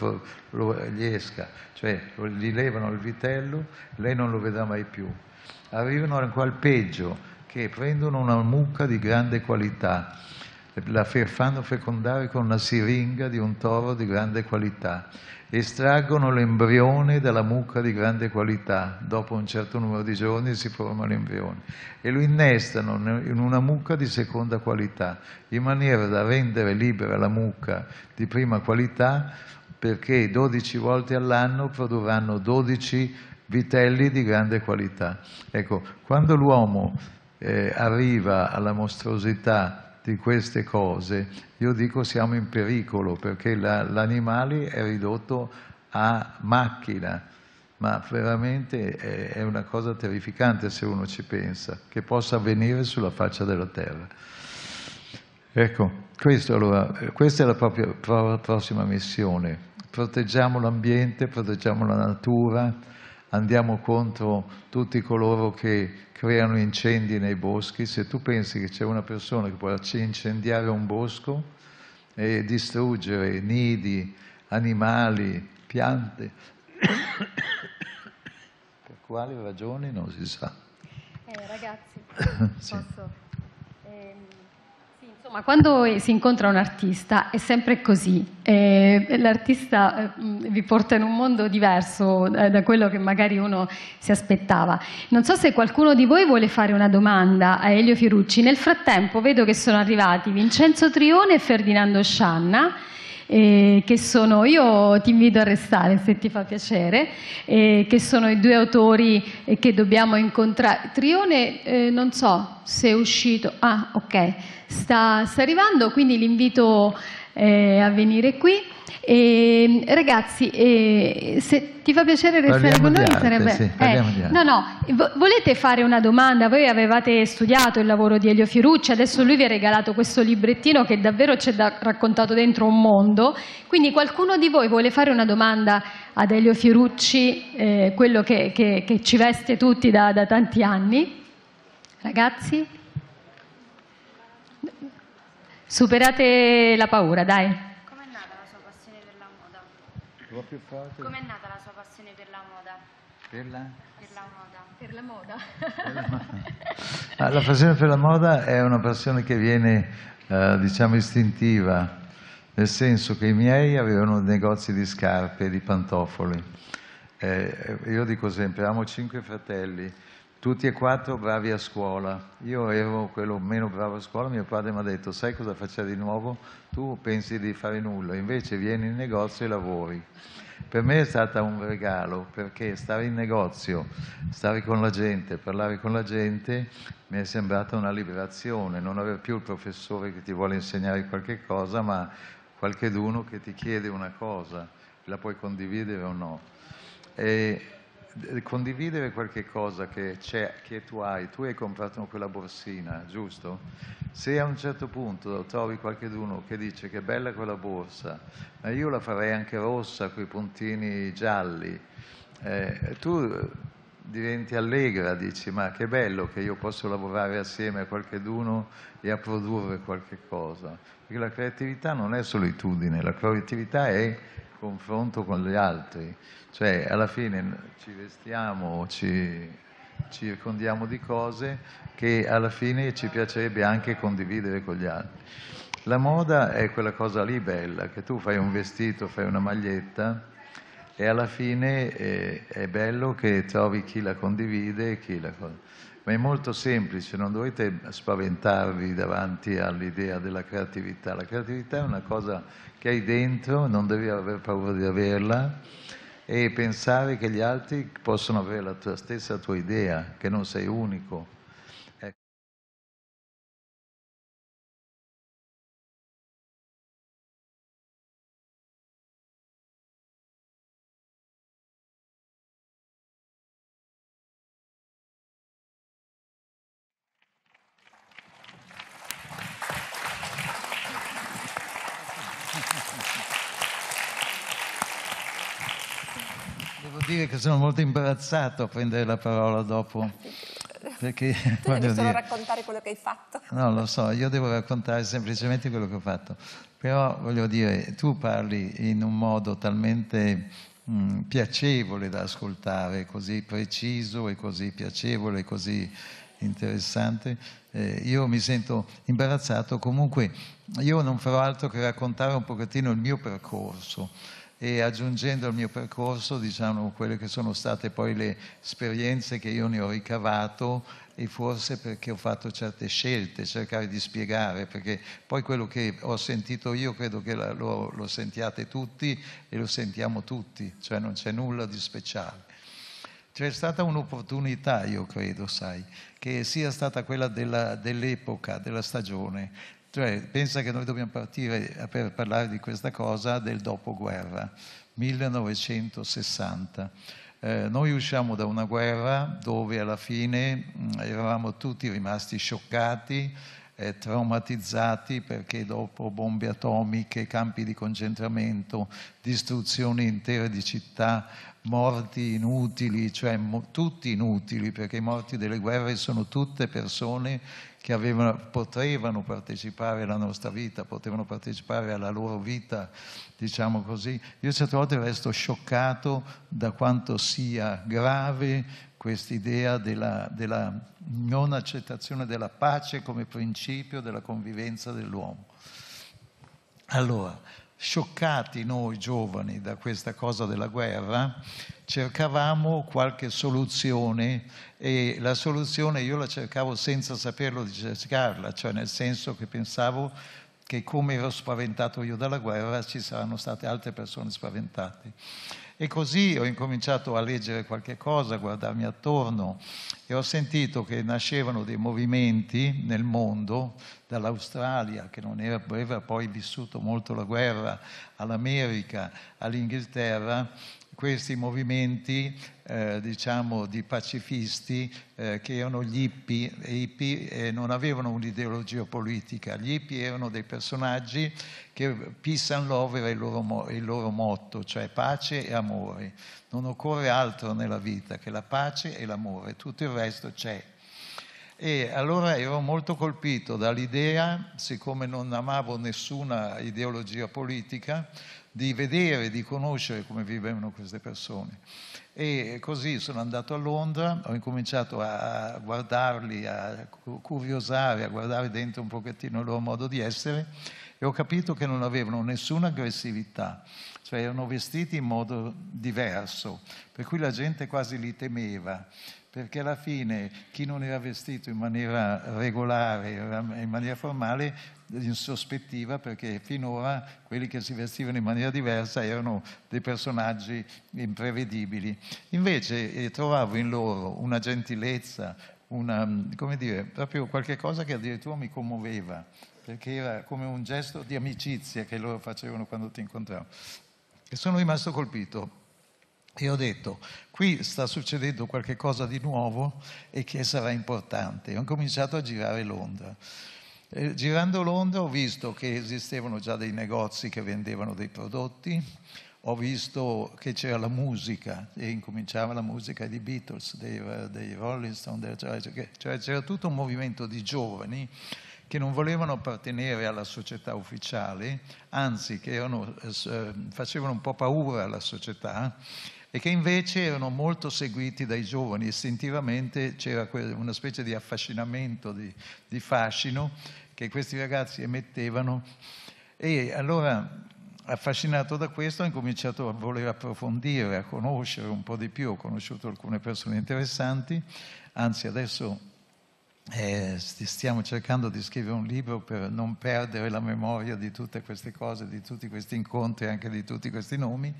lo, gli esca, cioè gli levano il vitello, lei non lo vedrà mai più. Arrivano anche al peggio, che prendono una mucca di grande qualità, la fanno fecondare con una siringa di un toro di grande qualità estraggono l'embrione dalla mucca di grande qualità, dopo un certo numero di giorni si forma l'embrione, e lo innestano in una mucca di seconda qualità, in maniera da rendere libera la mucca di prima qualità perché 12 volte all'anno produrranno 12 vitelli di grande qualità. Ecco, quando l'uomo eh, arriva alla mostruosità di queste cose, io dico siamo in pericolo perché l'animale è ridotto a macchina, ma veramente è, è una cosa terrificante se uno ci pensa, che possa avvenire sulla faccia della terra. Ecco, questo, allora, questa è la propria, prossima missione. Proteggiamo l'ambiente, proteggiamo la natura, andiamo contro tutti coloro che creano incendi nei boschi. Se tu pensi che c'è una persona che può incendiare un bosco e distruggere nidi, animali, piante, per quali ragioni non si sa. Eh, ragazzi, posso... Insomma, quando si incontra un artista è sempre così. Eh, l'artista eh, vi porta in un mondo diverso eh, da quello che magari uno si aspettava. Non so se qualcuno di voi vuole fare una domanda a Elio Fiorucci. Nel frattempo vedo che sono arrivati Vincenzo Trione e Ferdinando Scianna. Eh, che sono, io ti invito a restare se ti fa piacere, eh, che sono i due autori eh, che dobbiamo incontrare. Trione, eh, non so se è uscito, ah ok, sta, sta arrivando, quindi l'invito eh, a venire qui. E, ragazzi, eh, se ti fa piacere restare parliamo con noi sarebbe... Sì, eh, no, no, volete fare una domanda? Voi avevate studiato il lavoro di Elio Fiorucci, adesso lui vi ha regalato questo librettino che davvero ci ha raccontato dentro un mondo, quindi qualcuno di voi vuole fare una domanda ad Elio Fiorucci, eh, quello che, che, che, ci veste tutti da, da tanti anni? Ragazzi? Superate la paura, dai. Com'è nata la sua passione per la moda? Com'è nata la sua passione per la moda? Per la? Per la moda. Per la moda. Per la, moda. Ah, la passione per la moda è una passione che viene, eh, diciamo, istintiva, nel senso che i miei avevano negozi di scarpe, di pantofoli. Eh, io dico sempre, amo cinque fratelli, tutti e quattro bravi a scuola. Io ero quello meno bravo a scuola, mio padre mi ha detto, sai cosa facciamo di nuovo? Tu pensi di fare nulla, invece vieni in negozio e lavori. Per me è stato un regalo perché stare in negozio, stare con la gente, parlare con la gente mi è sembrata una liberazione, non avere più il professore che ti vuole insegnare qualche cosa, ma qualcheduno che ti chiede una cosa, la puoi condividere o no. E eh, condividere qualche cosa che, che, tu hai, tu hai comprato quella borsina, giusto? Se a un certo punto trovi qualcuno che dice che è bella quella borsa, ma io la farei anche rossa, con i puntini gialli, eh, tu eh, diventi allegra, dici ma che bello che io posso lavorare assieme a qualcuno e a produrre qualche cosa, perché la creatività non è solitudine, la creatività è confronto con gli altri. Cioè, alla fine ci vestiamo, ci circondiamo di cose che alla fine ci piacerebbe anche condividere con gli altri. La moda è quella cosa lì bella, che tu fai un vestito, fai una maglietta e alla fine è, eh, è bello che trovi chi la condivide e chi la condivide ma è molto semplice, non dovete spaventarvi davanti all'idea della creatività. La creatività è una cosa che hai dentro, non devi avere paura di averla e pensare che gli altri possono avere la tua stessa tua idea, che non sei unico. che sono molto imbarazzato a prendere la parola dopo. Perché tu devi solo dire, raccontare quello che hai fatto. No, lo so, io devo raccontare semplicemente quello che ho fatto. Però voglio dire, tu parli in un modo talmente mh, mm, piacevole da ascoltare, così preciso e così piacevole, così interessante. Eh, io mi sento imbarazzato, comunque io non farò altro che raccontare un pochettino il mio percorso e aggiungendo al mio percorso diciamo, quelle che sono state poi le esperienze che io ne ho ricavato e forse perché ho fatto certe scelte, cercare di spiegare, perché poi quello che ho sentito io credo che lo, lo sentiate tutti e lo sentiamo tutti, cioè non c'è nulla di speciale. C'è stata un'opportunità, io credo, sai, che sia stata quella della, dell'epoca, della stagione, cioè, pensa che noi dobbiamo partire per parlare di questa cosa del dopoguerra, 1960. Eh, noi usciamo da una guerra dove alla fine mh, mm, eravamo tutti rimasti scioccati, eh, traumatizzati perché dopo bombe atomiche, campi di concentramento, distruzione intera di città, morti inutili, cioè mo tutti inutili perché i morti delle guerre sono tutte persone che avevano, potevano partecipare alla nostra vita, potevano partecipare alla loro vita, diciamo così. Io certe volte resto scioccato da quanto sia grave quest'idea della, della non accettazione della pace come principio della convivenza dell'uomo. Allora, scioccati noi giovani da questa cosa della guerra, cercavamo qualche soluzione e la soluzione io la cercavo senza saperlo di cercarla, cioè nel senso che pensavo che come ero spaventato io dalla guerra ci saranno state altre persone spaventate. E così ho incominciato a leggere qualche cosa, a guardarmi attorno e ho sentito che nascevano dei movimenti nel mondo, dall'Australia, che non era, aveva poi vissuto molto la guerra, all'America, all'Inghilterra, questi movimenti eh, diciamo di pacifisti eh, che erano gli hippie, hippie eh, non avevano un'ideologia politica, gli hippie erano dei personaggi che peace and love era il loro, il loro motto, cioè pace e amore. Non occorre altro nella vita che la pace e l'amore, tutto il resto c'è. E allora ero molto colpito dall'idea, siccome non amavo nessuna ideologia politica, di vedere, di conoscere come vivevano queste persone. E così sono andato a Londra, ho incominciato a guardarli, a curiosare, a guardare dentro un pochettino il loro modo di essere e ho capito che non avevano nessuna aggressività, cioè erano vestiti in modo diverso, per cui la gente quasi li temeva, perché alla fine chi non era vestito in maniera regolare, in maniera formale, insospettiva perché finora quelli che si vestivano in maniera diversa erano dei personaggi imprevedibili. Invece eh, trovavo in loro una gentilezza, una, mm, come dire, proprio qualche cosa che addirittura mi commuoveva, perché era come un gesto di amicizia che loro facevano quando ti incontravano. E sono rimasto colpito. E ho detto, qui sta succedendo qualcosa di nuovo e che sarà importante. Ho cominciato a girare Londra. Eh, girando Londra ho visto che esistevano già dei negozi che vendevano dei prodotti, ho visto che c'era la musica e incominciava la musica dei Beatles, dei, dei Rolling Stones, cioè c'era tutto un movimento di giovani che non volevano appartenere alla società ufficiale, anzi che erano, eh, facevano un po' paura alla società e che invece erano molto seguiti dai giovani, istintivamente c'era una specie di affascinamento, di, di fascino che questi ragazzi emettevano e allora affascinato da questo ho incominciato a voler approfondire, a conoscere un po' di più, ho conosciuto alcune persone interessanti, anzi adesso eh, stiamo cercando di scrivere un libro per non perdere la memoria di tutte queste cose, di tutti questi incontri, anche di tutti questi nomi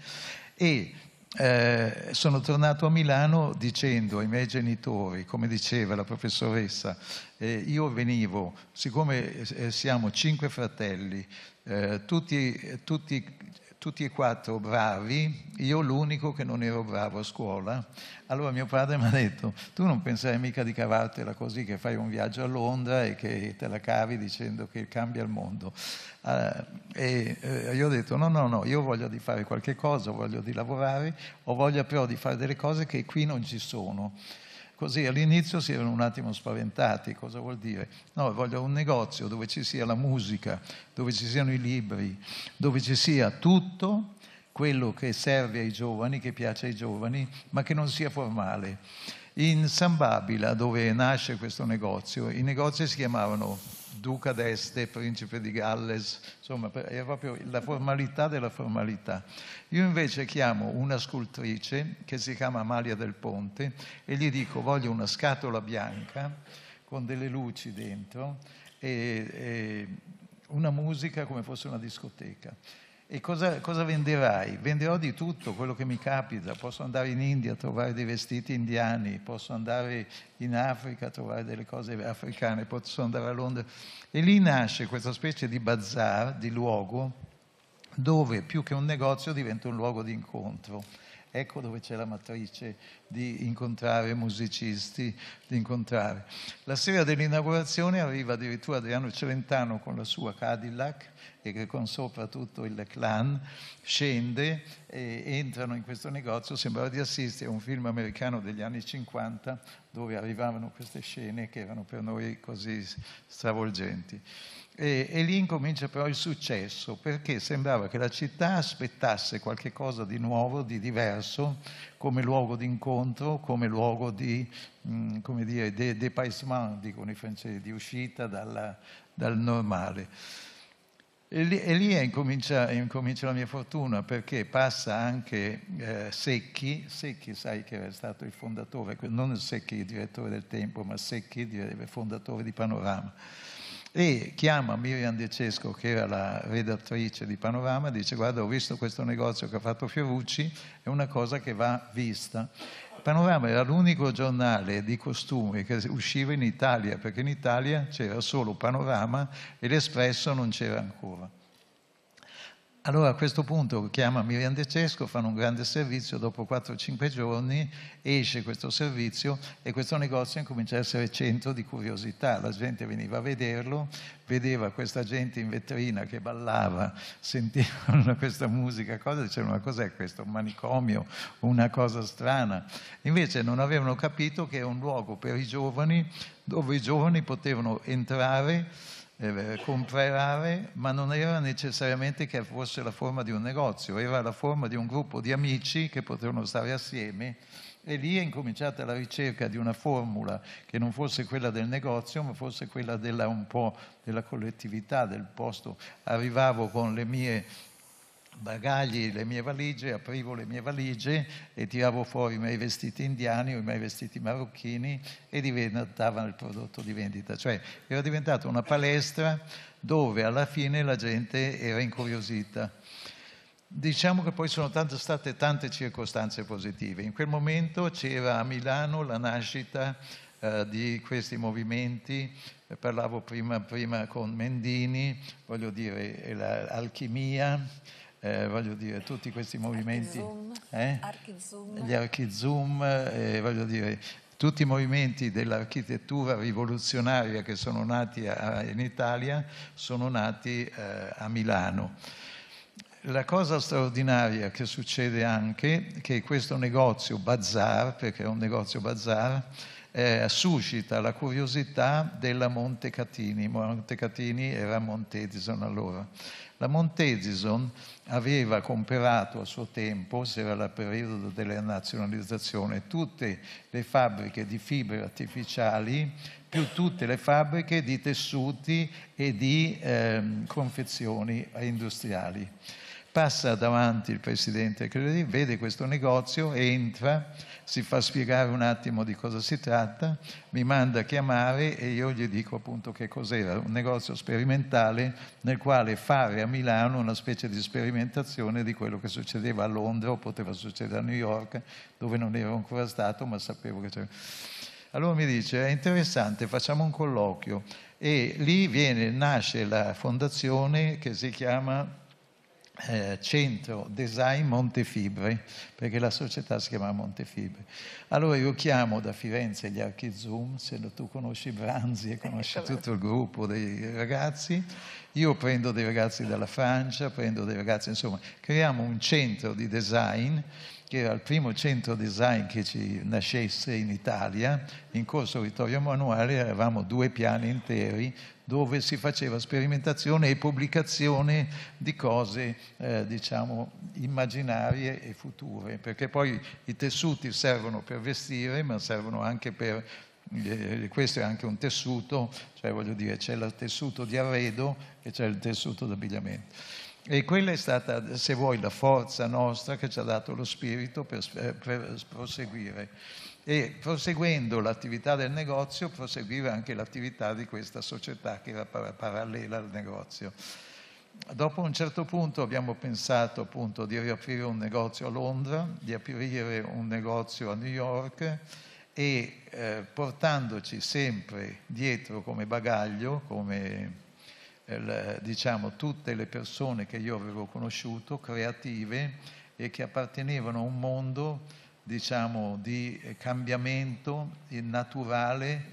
e eh, sono tornato a Milano dicendo ai miei genitori, come diceva la professoressa, eh, io venivo, siccome eh, siamo cinque fratelli, eh, tutti, tutti tutti e quattro bravi, io l'unico che non ero bravo a scuola. Allora mio padre mi ha detto, tu non pensare mica di cavartela così che fai un viaggio a Londra e che te la cavi dicendo che cambia il mondo. Eh, e eh, io ho detto, no, no, no, io voglio di fare qualche cosa, voglio di lavorare, ho voglia però di fare delle cose che qui non ci sono. Così all'inizio si erano un attimo spaventati, cosa vuol dire? No, voglio un negozio dove ci sia la musica, dove ci siano i libri, dove ci sia tutto quello che serve ai giovani, che piace ai giovani, ma che non sia formale. In San Babila, dove nasce questo negozio, i negozi si chiamavano duca d'Este, principe di Galles, insomma è proprio la formalità della formalità. Io invece chiamo una scultrice che si chiama Amalia del Ponte e gli dico voglio una scatola bianca con delle luci dentro e, e una musica come fosse una discoteca e cosa, cosa, venderai? Venderò di tutto quello che mi capita. Posso andare in India a trovare dei vestiti indiani, posso andare in Africa a trovare delle cose africane, posso andare a Londra. E lì nasce questa specie di bazar, di luogo, dove più che un negozio diventa un luogo di incontro. Ecco dove c'è la matrice di incontrare musicisti, di incontrare. La sera dell'inaugurazione arriva addirittura Adriano Celentano con la sua Cadillac che con sopra tutto il clan, scende e entrano in questo negozio, sembrava di assistere a un film americano degli anni 50 dove arrivavano queste scene che erano per noi così stravolgenti. E, e, lì incomincia però il successo, perché sembrava che la città aspettasse qualche cosa di nuovo, di diverso, come luogo di incontro, come luogo di, mh, mm, come dire, de, de paisement, dicono i francesi, di uscita dalla, dal normale. E lì, e lì incomincia, incomincia, la mia fortuna perché passa anche eh, Secchi, Secchi sai che era stato il fondatore, non il Secchi il direttore del tempo, ma Secchi il fondatore di Panorama. E chiama Miriam De Cesco, che era la redattrice di Panorama, dice guarda ho visto questo negozio che ha fatto Fiorucci, è una cosa che va vista. Panorama era l'unico giornale di costumi che usciva in Italia, perché in Italia c'era solo Panorama e l'Espresso non c'era ancora. Allora a questo punto chiama Miriam De Cesco, fanno un grande servizio, dopo 4-5 giorni esce questo servizio e questo negozio incomincia a essere centro di curiosità, la gente veniva a vederlo, vedeva questa gente in vetrina che ballava, sentiva questa musica, cosa, dicevano ma cos'è questo, un manicomio, una cosa strana. Invece non avevano capito che è un luogo per i giovani dove i giovani potevano entrare eh, comprare, ma non era necessariamente che fosse la forma di un negozio, era la forma di un gruppo di amici che potevano stare assieme e lì è incominciata la ricerca di una formula che non fosse quella del negozio, ma fosse quella della, della collettività, del posto. Arrivavo con le mie bagagli le mie valigie, aprivo le mie valigie e tiravo fuori i miei vestiti indiani o i miei vestiti marocchini e diventavano il prodotto di vendita. Cioè era diventata una palestra dove alla fine la gente era incuriosita. Diciamo che poi sono tante, state tante circostanze positive. In quel momento c'era a Milano la nascita eh, di questi movimenti, parlavo prima, prima con Mendini, voglio dire, l'alchimia, eh, voglio dire, tutti questi movimenti, eh? gli archizum, eh, voglio dire, tutti i movimenti dell'architettura rivoluzionaria che sono nati a, in Italia sono nati eh, a Milano. La cosa straordinaria che succede anche è che questo negozio bazar, perché è un negozio bazar, eh, suscita la curiosità della Montecatini. Montecatini era Montedison allora. La Montesison aveva comperato a suo tempo, se era il periodo della nazionalizzazione, tutte le fabbriche di fibre artificiali più tutte le fabbriche di tessuti e di eh, confezioni industriali. Passa davanti il presidente Credi, vede questo negozio, entra, si fa spiegare un attimo di cosa si tratta, mi manda a chiamare e io gli dico appunto che cos'era, un negozio sperimentale nel quale fare a Milano una specie di sperimentazione di quello che succedeva a Londra o poteva succedere a New York, dove non ero ancora stato ma sapevo che c'era. Allora mi dice, è interessante, facciamo un colloquio e lì viene, nasce la fondazione che si chiama eh, centro design Montefibre, perché la società si chiama Montefibre. Allora io chiamo da Firenze gli archi Zoom, se tu conosci Branzi e conosci ecco. tutto il gruppo dei ragazzi, io prendo dei ragazzi dalla Francia, prendo dei ragazzi, insomma, creiamo un centro di design che era il primo centro design che ci nascesse in Italia, in corso Vittorio Emanuele eravamo due piani interi dove si faceva sperimentazione e pubblicazione di cose eh, diciamo immaginarie e future, perché poi i tessuti servono per vestire, ma servono anche per eh, questo è anche un tessuto, cioè voglio dire c'è il tessuto di arredo e c'è il tessuto d'abbigliamento. E quella è stata, se vuoi, la forza nostra che ci ha dato lo spirito per, eh, per proseguire e proseguendo l'attività del negozio proseguiva anche l'attività di questa società che era parallela al negozio. Dopo un certo punto abbiamo pensato appunto di riaprire un negozio a Londra, di aprire un negozio a New York e eh, portandoci sempre dietro come bagaglio, come eh, diciamo tutte le persone che io avevo conosciuto, creative e che appartenevano a un mondo diciamo, di cambiamento naturale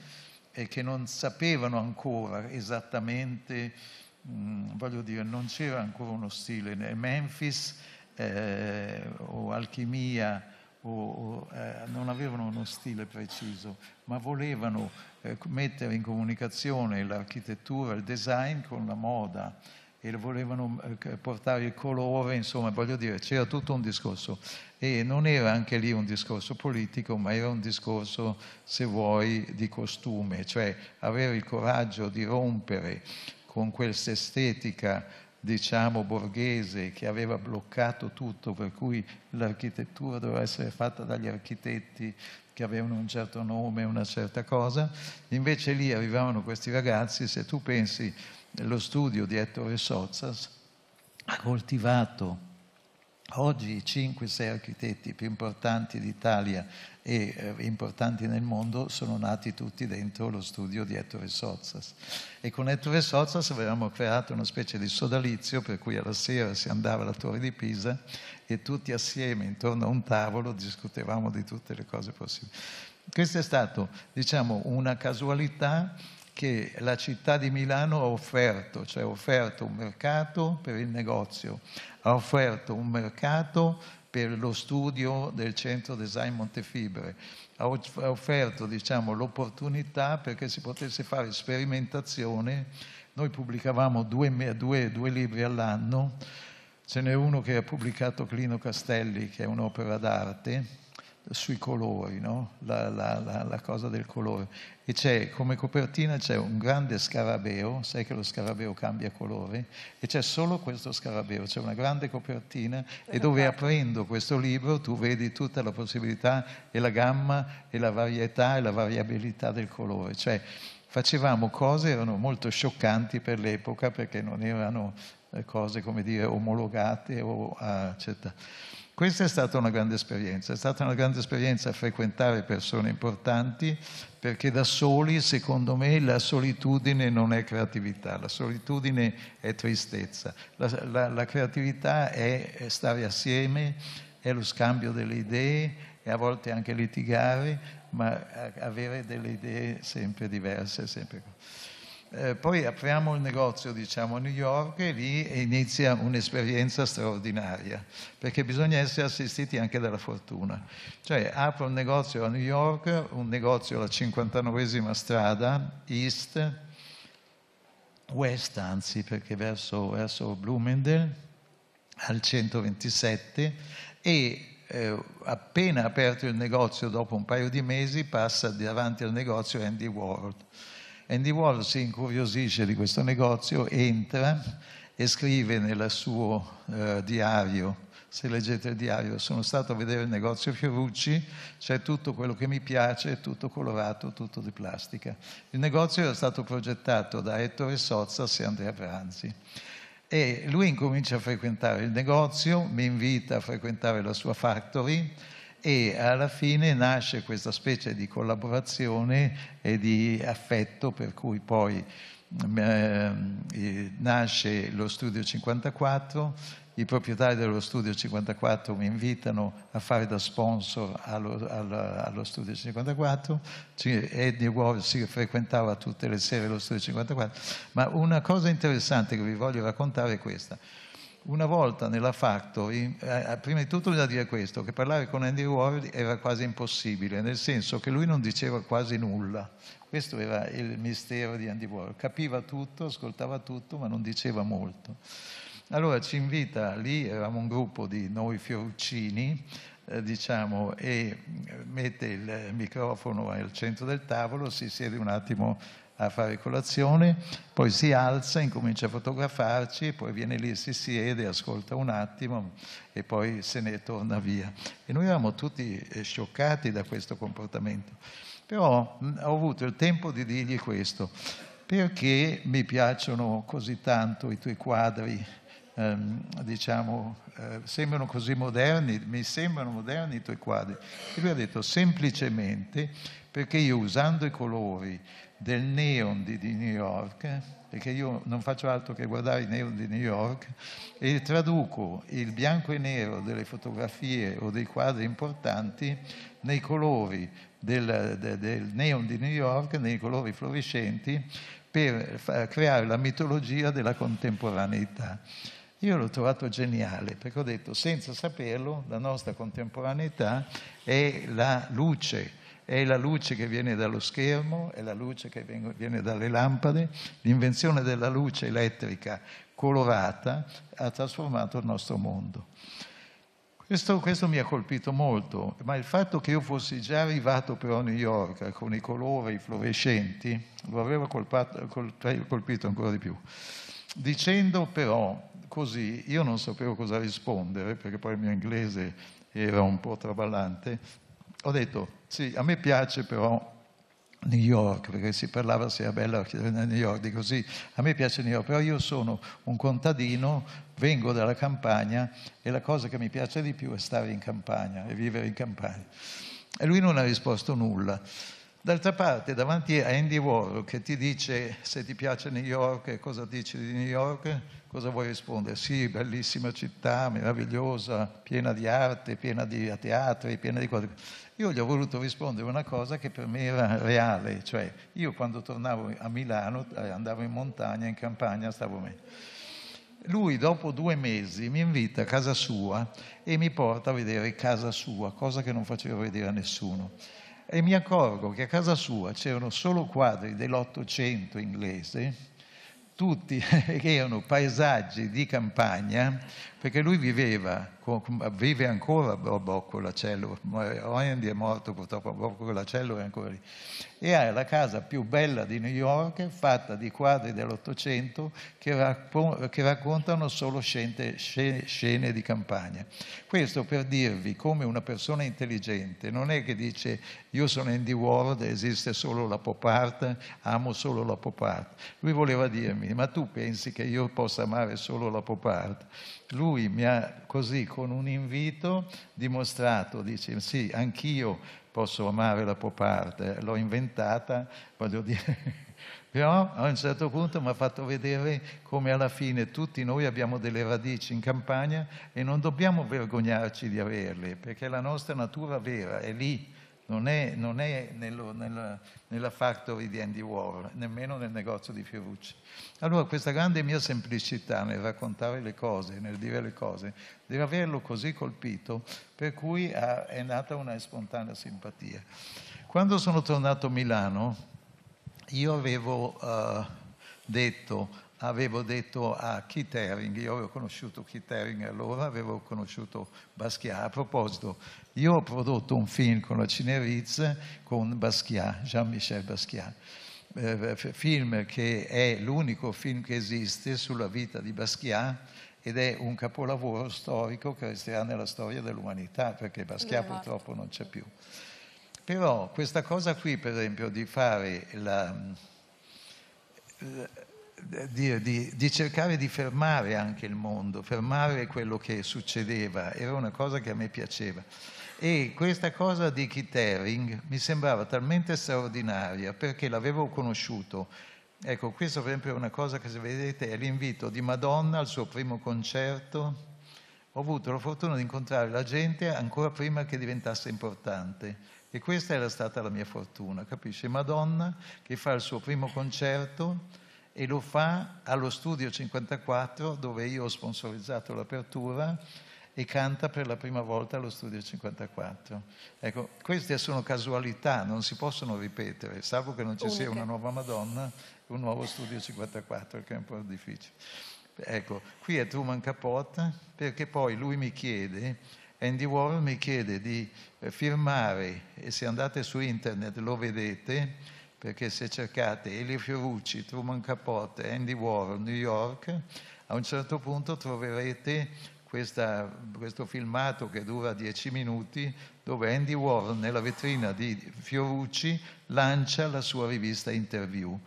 e che non sapevano ancora esattamente, mh, mm, voglio dire, non c'era ancora uno stile. Memphis eh, o Alchimia o, eh, non avevano uno stile preciso, ma volevano eh, mettere in comunicazione l'architettura, il design con la moda e volevano eh, portare il colore, insomma, voglio dire, c'era tutto un discorso. E non era anche lì un discorso politico, ma era un discorso, se vuoi, di costume, cioè avere il coraggio di rompere con questa estetica diciamo borghese che aveva bloccato tutto, per cui l'architettura doveva essere fatta dagli architetti che avevano un certo nome, una certa cosa, invece lì arrivavano questi ragazzi, se tu pensi nello studio di Ettore Sozzas, ha coltivato oggi i 5-6 architetti più importanti d'Italia e eh, importanti nel mondo sono nati tutti dentro lo studio di Ettore Sozzas. E con Ettore Sozzas avevamo creato una specie di sodalizio per cui alla sera si andava alla Torre di Pisa e tutti assieme intorno a un tavolo discutevamo di tutte le cose possibili. Questa è stata, diciamo, una casualità che la città di Milano ha offerto, cioè ha offerto un mercato per il negozio, ha offerto un mercato per lo studio del centro design Montefibre, ha offerto diciamo, l'opportunità perché si potesse fare sperimentazione, noi pubblicavamo due, due, due libri all'anno, ce n'è uno che ha pubblicato Clino Castelli, che è un'opera d'arte, sui colori, no? la, la, la, la, cosa del colore. E c'è, come copertina c'è un grande scarabeo, sai che lo scarabeo cambia colore, e c'è solo questo scarabeo, c'è una grande copertina e dove aprendo questo libro tu vedi tutta la possibilità e la gamma e la varietà e la variabilità del colore. Cioè, facevamo cose che erano molto scioccanti per l'epoca perché non erano eh, cose, come dire, omologate o accettate. Ah, questa è stata una grande esperienza, è stata una grande esperienza frequentare persone importanti perché da soli, secondo me, la solitudine non è creatività, la solitudine è tristezza, la, la, la creatività è, stare assieme, è lo scambio delle idee e a volte anche litigare, ma eh, avere delle idee sempre diverse, sempre... Eh, poi apriamo il negozio diciamo, a New York e lì inizia un'esperienza straordinaria, perché bisogna essere assistiti anche dalla fortuna. Cioè apro un negozio a New York, un negozio alla 59esima strada, East, West anzi, perché verso, verso Blumendel, al 127, e eh, appena aperto il negozio, dopo un paio di mesi, passa davanti al negozio Andy Ward Andy Wall si incuriosisce di questo negozio, entra e scrive nel suo eh, diario, se leggete il diario, sono stato a vedere il negozio Fiorucci, c'è tutto quello che mi piace, tutto colorato, tutto di plastica. Il negozio era stato progettato da Ettore Sozzas e Andrea Pranzi. E lui incomincia a frequentare il negozio, mi invita a frequentare la sua factory, e alla fine nasce questa specie di collaborazione e di affetto per cui poi mm, eh, nasce lo Studio 54, i proprietari dello Studio 54 mi invitano a fare da sponsor allo, allo, allo Studio 54, Eddie Warhol si frequentava tutte le sere lo Studio 54, ma una cosa interessante che vi voglio raccontare è questa una volta nella Factory, eh, eh, prima di tutto bisogna dire questo, che parlare con Andy Warhol era quasi impossibile, nel senso che lui non diceva quasi nulla. Questo era il mistero di Andy Warhol. Capiva tutto, ascoltava tutto, ma non diceva molto. Allora ci invita lì, eravamo un gruppo di noi fioruccini, eh, diciamo, e mette il microfono al centro del tavolo, si siede un attimo a fare colazione, poi si alza, incomincia a fotografarci, poi viene lì, si siede, ascolta un attimo e poi se ne torna via. E noi eravamo tutti eh, scioccati da questo comportamento. Però mm, ho avuto il tempo di dirgli questo, perché mi piacciono così tanto i tuoi quadri, ehm, diciamo, eh, sembrano così moderni, mi sembrano moderni i tuoi quadri. E lui ha detto semplicemente perché io usando i colori, del neon di, di New York, perché io non faccio altro che guardare i neon di New York, e traduco il bianco e nero delle fotografie o dei quadri importanti nei colori del, del, del neon di New York, nei colori fluorescenti, per creare la mitologia della contemporaneità. Io l'ho trovato geniale perché ho detto, senza saperlo, la nostra contemporaneità è la luce, è la luce che viene dallo schermo, è la luce che viene dalle lampade. L'invenzione della luce elettrica colorata ha trasformato il nostro mondo. Questo, questo, mi ha colpito molto, ma il fatto che io fossi già arrivato però a New York con i colori fluorescenti lo aveva colpato, colpito ancora di più. Dicendo però così, io non sapevo cosa rispondere, perché poi il mio inglese era un po' traballante, ho detto, sì, a me piace però New York, perché si parlava sia era bella New York, di così, a me piace New York, però io sono un contadino, vengo dalla campagna e la cosa che mi piace di più è stare in campagna e vivere in campagna. E lui non ha risposto nulla. D'altra parte, davanti a Andy Warhol che ti dice se ti piace New York e cosa dici di New York, cosa vuoi rispondere? Sì, bellissima città, meravigliosa, piena di arte, piena di teatri, piena di cose. Io gli ho voluto rispondere una cosa che per me era reale, cioè io quando tornavo a Milano eh, andavo in montagna, in campagna, stavo meglio. Lui dopo due mesi mi invita a casa sua e mi porta a vedere casa sua, cosa che non facevo vedere a nessuno. E mi accorgo che a casa sua c'erano solo quadri dell'Ottocento inglese, tutti che erano paesaggi di campagna perché lui viveva, vive ancora Bob Colacello, Orandi è morto purtroppo, Bob Colacello è ancora lì, e ha la casa più bella di New York fatta di quadri dell'Ottocento che, racco che, raccontano solo scene, scene di campagna. Questo per dirvi come una persona intelligente non è che dice io sono Andy Ward, esiste solo la pop art, amo solo la pop art. Lui voleva dirmi ma tu pensi che io possa amare solo la pop art? lui mi ha così con un invito dimostrato, dice sì, anch'io posso amare la pop art, eh, l'ho inventata, voglio dire, però a un certo punto mi ha fatto vedere come alla fine tutti noi abbiamo delle radici in campagna e non dobbiamo vergognarci di averle, perché la nostra natura vera è lì, non è, non è nello, nella, nella factory di Andy Warhol, nemmeno nel negozio di Fiorucci. Allora questa grande mia semplicità nel raccontare le cose, nel dire le cose, deve averlo così colpito, per cui è nata una spontanea simpatia. Quando sono tornato a Milano, io avevo uh, detto avevo detto a Keith Haring, io avevo conosciuto Keith Haring allora, avevo conosciuto Basquiat. A proposito, io ho prodotto un film con la Cineritz con Basquiat, Jean-Michel Basquiat, eh, film che è l'unico film che esiste sulla vita di Basquiat ed è un capolavoro storico che resterà nella storia dell'umanità, perché Basquiat esatto. purtroppo non c'è più. Però questa cosa qui, per esempio, di fare la, la dire, di, di, cercare di fermare anche il mondo, fermare quello che succedeva, era una cosa che a me piaceva. E questa cosa di Kit Haring mi sembrava talmente straordinaria perché l'avevo conosciuto. Ecco, questa per esempio è una cosa che se vedete è l'invito di Madonna al suo primo concerto. Ho avuto la fortuna di incontrare la gente ancora prima che diventasse importante. E questa era stata la mia fortuna, capisci? Madonna che fa il suo primo concerto, e lo fa allo Studio 54 dove io ho sponsorizzato l'apertura e canta per la prima volta allo Studio 54. Ecco, queste sono casualità, non si possono ripetere, salvo che non ci sia una nuova Madonna un nuovo Studio 54, che è un po' difficile. Ecco, qui è Truman Capote, perché poi lui mi chiede, Andy Warhol mi chiede di eh, firmare, e se andate su internet lo vedete, perché se cercate Elio Fiorucci, Truman Capote, Andy Warhol, New York, a un certo punto troverete questa, questo filmato che dura dieci minuti dove Andy Warhol nella vetrina di Fiorucci lancia la sua rivista Interview.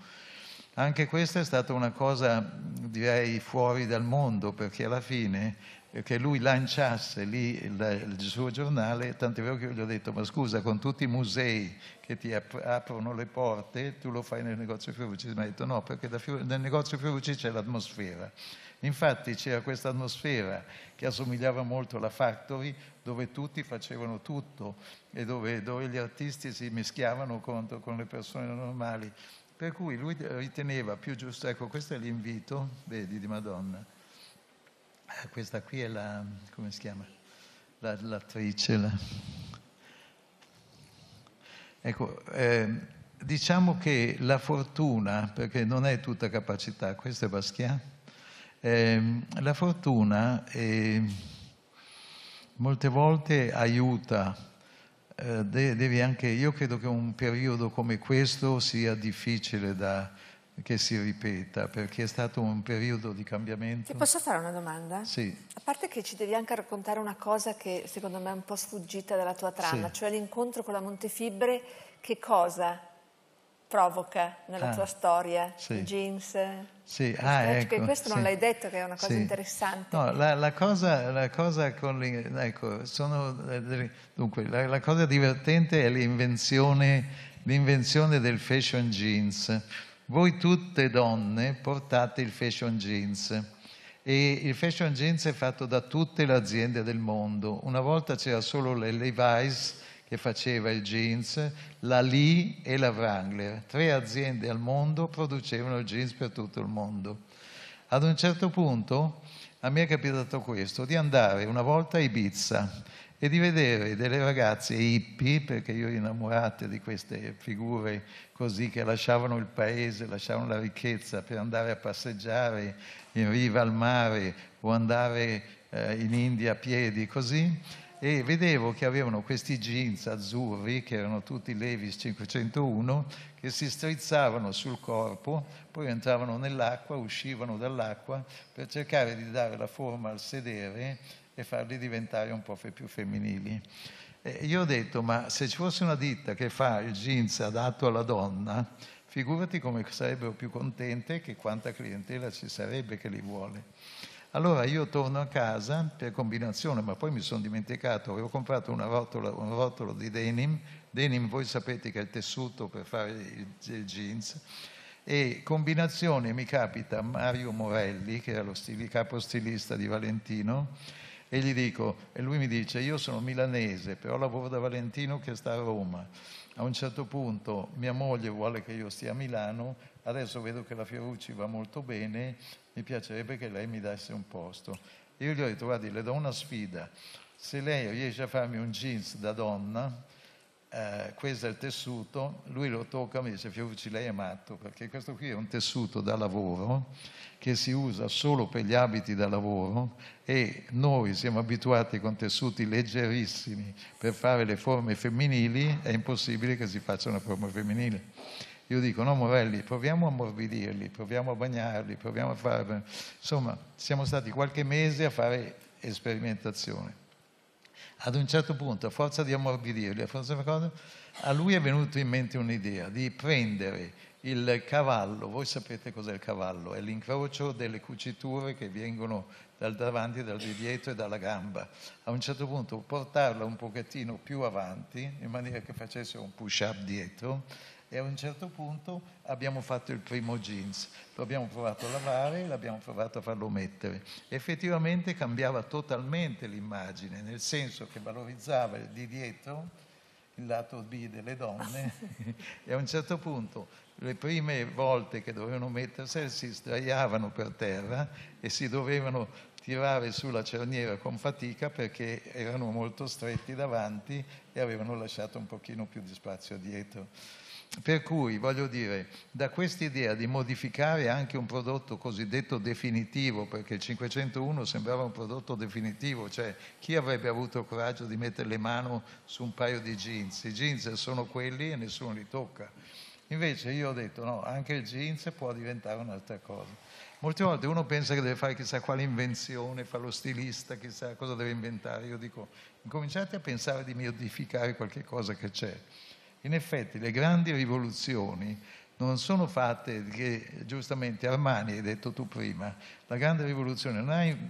Anche questa è stata una cosa, direi, fuori dal mondo, perché alla fine che lui lanciasse lì il, il suo giornale, tant'è vero che io gli ho detto, ma scusa, con tutti i musei che ti ap- aprono le porte, tu lo fai nel negozio Fiorucci? Mi ha detto no, perché Fior- nel negozio Fiorucci c'è l'atmosfera. Infatti c'era questa atmosfera che assomigliava molto alla factory, dove tutti facevano tutto e dove, dove gli artisti si mischiavano con, con, le persone normali. Per cui lui riteneva più giusto, ecco questo è l'invito, vedi, di Madonna eh, questa qui è la, come si chiama? La, l'attrice. La... Ecco, eh, diciamo che la fortuna, perché non è tutta capacità, questo è Basquiat, eh, la fortuna eh, molte volte aiuta eh, De, devi anche, io credo che un periodo come questo sia difficile da che si ripeta, perché è stato un periodo di cambiamento. Ti posso fare una domanda? Sì. A parte che ci devi anche raccontare una cosa che secondo me è un po' sfuggita dalla tua trama, sì. cioè l'incontro con la Montefibre, che cosa provoca nella ah, tua storia? Sì. I jeans? Sì, ah, ecco, questo sì. non l'hai detto che è una cosa interessante. No, la, la, cosa, la cosa con le, ecco, sono, eh, dunque, la, la cosa divertente è l'invenzione, l'invenzione del fashion jeans voi tutte donne portate il fashion jeans e il fashion jeans è fatto da tutte le aziende del mondo. Una volta c'era solo le Levi's che faceva il jeans, la Lee e la Wrangler. Tre aziende al mondo producevano il jeans per tutto il mondo. Ad un certo punto a me è capitato questo, di andare una volta a Ibiza e di vedere delle ragazze hippie, perché io ero innamorata di queste figure così che lasciavano il paese, lasciavano la ricchezza per andare a passeggiare in riva al mare o andare eh, in India a piedi, così, e vedevo che avevano questi jeans azzurri, che erano tutti Levis 501, che si strizzavano sul corpo, poi entravano nell'acqua, uscivano dall'acqua per cercare di dare la forma al sedere e farli diventare un po' più femminili. E io ho detto, ma se ci fosse una ditta che fa il jeans adatto alla donna, figurati come sarebbero più contente che quanta clientela ci sarebbe che li vuole. Allora io torno a casa per combinazione, ma poi mi sono dimenticato, avevo comprato rotola, un rotolo di denim, denim voi sapete che è il tessuto per fare il, il jeans, e combinazione mi capita Mario Morelli, che era lo stili, capo stilista di Valentino, e gli dico, e lui mi dice, io sono milanese, però lavoro da Valentino che sta a Roma. A un certo punto mia moglie vuole che io stia a Milano, adesso vedo che la Fiorucci va molto bene, mi piacerebbe che lei mi desse un posto. Io gli ho detto, guardi, le do una sfida, se lei riesce a farmi un jeans da donna, eh, questo è il tessuto, lui lo tocca e mi dice Fiorucci lei è matto perché questo qui è un tessuto da lavoro che si usa solo per gli abiti da lavoro e noi siamo abituati con tessuti leggerissimi per fare le forme femminili, è impossibile che si faccia una forma femminile. Io dico no Morelli, proviamo a morbidirli, proviamo a bagnarli, proviamo a fare... Insomma, siamo stati qualche mese a fare sperimentazione ad un certo punto, a forza di ammorbidirli, a forza di cose, a lui è venuto in mente un'idea di prendere il cavallo, voi sapete cos'è il cavallo, è l'incrocio delle cuciture che vengono dal davanti, dal di dietro e dalla gamba. A un certo punto portarla un pochettino più avanti, in maniera che facesse un push-up dietro, e a un certo punto abbiamo fatto il primo jeans, lo abbiamo provato a lavare, e l'abbiamo provato a farlo mettere. Effettivamente cambiava totalmente l'immagine, nel senso che valorizzava il di dietro, il lato B delle donne e a un certo punto le prime volte che dovevano mettersele si sdraiavano per terra e si dovevano tirare sulla cerniera con fatica perché erano molto stretti davanti e avevano lasciato un pochino più di spazio dietro. Per cui, voglio dire, da questa idea di modificare anche un prodotto cosiddetto definitivo, perché il 501 sembrava un prodotto definitivo, cioè chi avrebbe avuto il coraggio di mettere le mani su un paio di jeans? I jeans sono quelli e nessuno li tocca. Invece io ho detto no, anche il jeans può diventare un'altra cosa. Molte volte uno pensa che deve fare chissà quale invenzione, fa lo stilista, chissà cosa deve inventare. Io dico, incominciate a pensare di modificare qualche cosa che c'è. In effetti le grandi rivoluzioni non sono fatte che giustamente Armani hai detto tu prima, la grande rivoluzione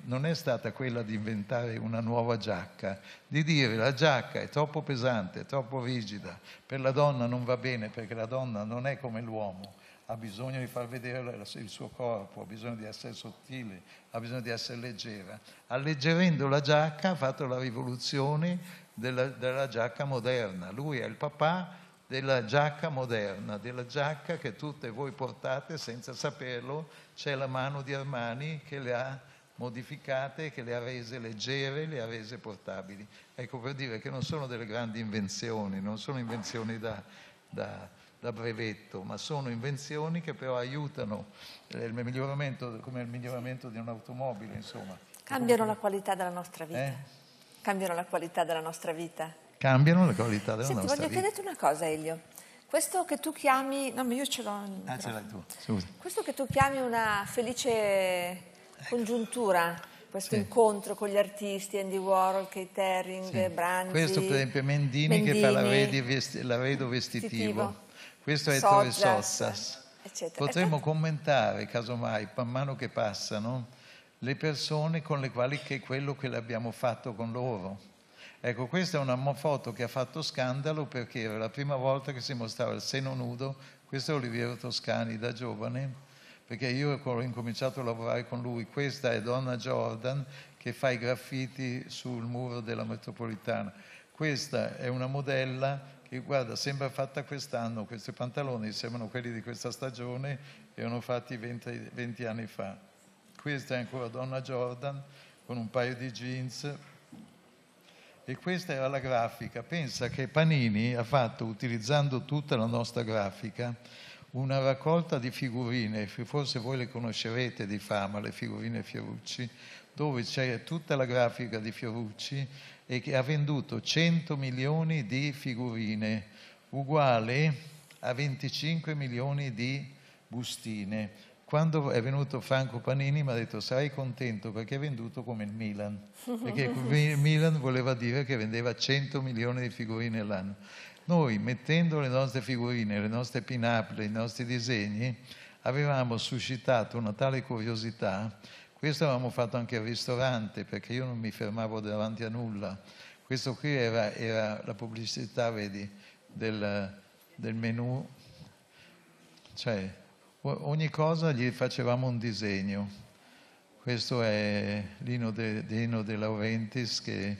non è, stata quella di inventare una nuova giacca, di dire la giacca è troppo pesante, è troppo rigida, per la donna non va bene perché la donna non è come l'uomo, ha bisogno di far vedere il suo corpo, ha bisogno di essere sottile, ha bisogno di essere leggera. Alleggerendo la giacca ha fatto la rivoluzione della, della giacca moderna, lui è il papà della giacca moderna, della giacca che tutte voi portate senza saperlo, c'è la mano di Armani che le ha modificate, che le ha rese leggere, le ha rese portabili. Ecco per dire che non sono delle grandi invenzioni, non sono invenzioni da, da, da brevetto, ma sono invenzioni che però aiutano eh, il miglioramento, come il miglioramento di un'automobile, insomma. Cambiano la qualità della nostra vita. Eh? Cambiano la qualità della nostra vita cambiano la qualità della Senti, nostra voglio vita. chiederti una cosa, Elio. Questo che tu chiami, no, ma io ce l'ho. Ah, ce l'hai tu. Scusa. Questo che tu chiami una felice ecco. congiuntura, questo sì. incontro con gli artisti, Andy Warhol, Kate Herring, sì. Brandy. Questo per esempio è Mendini, Mendini che fa la, vesti, la vedo vestitivo. vestitivo. Questo è Torre Sossas. Eccetera. Potremmo stato... commentare, casomai, man mano che passano, le persone con le quali che quello che l'abbiamo fatto con loro Ecco, questa è una foto che ha fatto scandalo perché era la prima volta che si mostrava il seno nudo, questo è Oliviero Toscani da giovane, perché io ho incominciato a lavorare con lui, questa è Donna Jordan che fa i graffiti sul muro della metropolitana, questa è una modella che guarda, sembra fatta quest'anno, questi pantaloni sembrano quelli di questa stagione, erano fatti 20, 20 anni fa. Questa è ancora Donna Jordan con un paio di jeans, e questa era la grafica. Pensa che Panini ha fatto, utilizzando tutta la nostra grafica, una raccolta di figurine, forse voi le conoscerete di fama, le figurine Fiorucci, dove c'è tutta la grafica di Fiorucci e che ha venduto 100 milioni di figurine, uguale a 25 milioni di bustine. Quando è venuto Franco Panini mi ha detto sarai contento perché è venduto come il Milan, perché il Milan voleva dire che vendeva 100 milioni di figurine all'anno. Noi mettendo le nostre figurine, le nostre pin-up, i nostri disegni, avevamo suscitato una tale curiosità, questo avevamo fatto anche al ristorante perché io non mi fermavo davanti a nulla, questo qui era, era la pubblicità, vedi, del, del menù, cioè ogni cosa gli facevamo un disegno. Questo è Lino De, Lino De Laurentiis, che,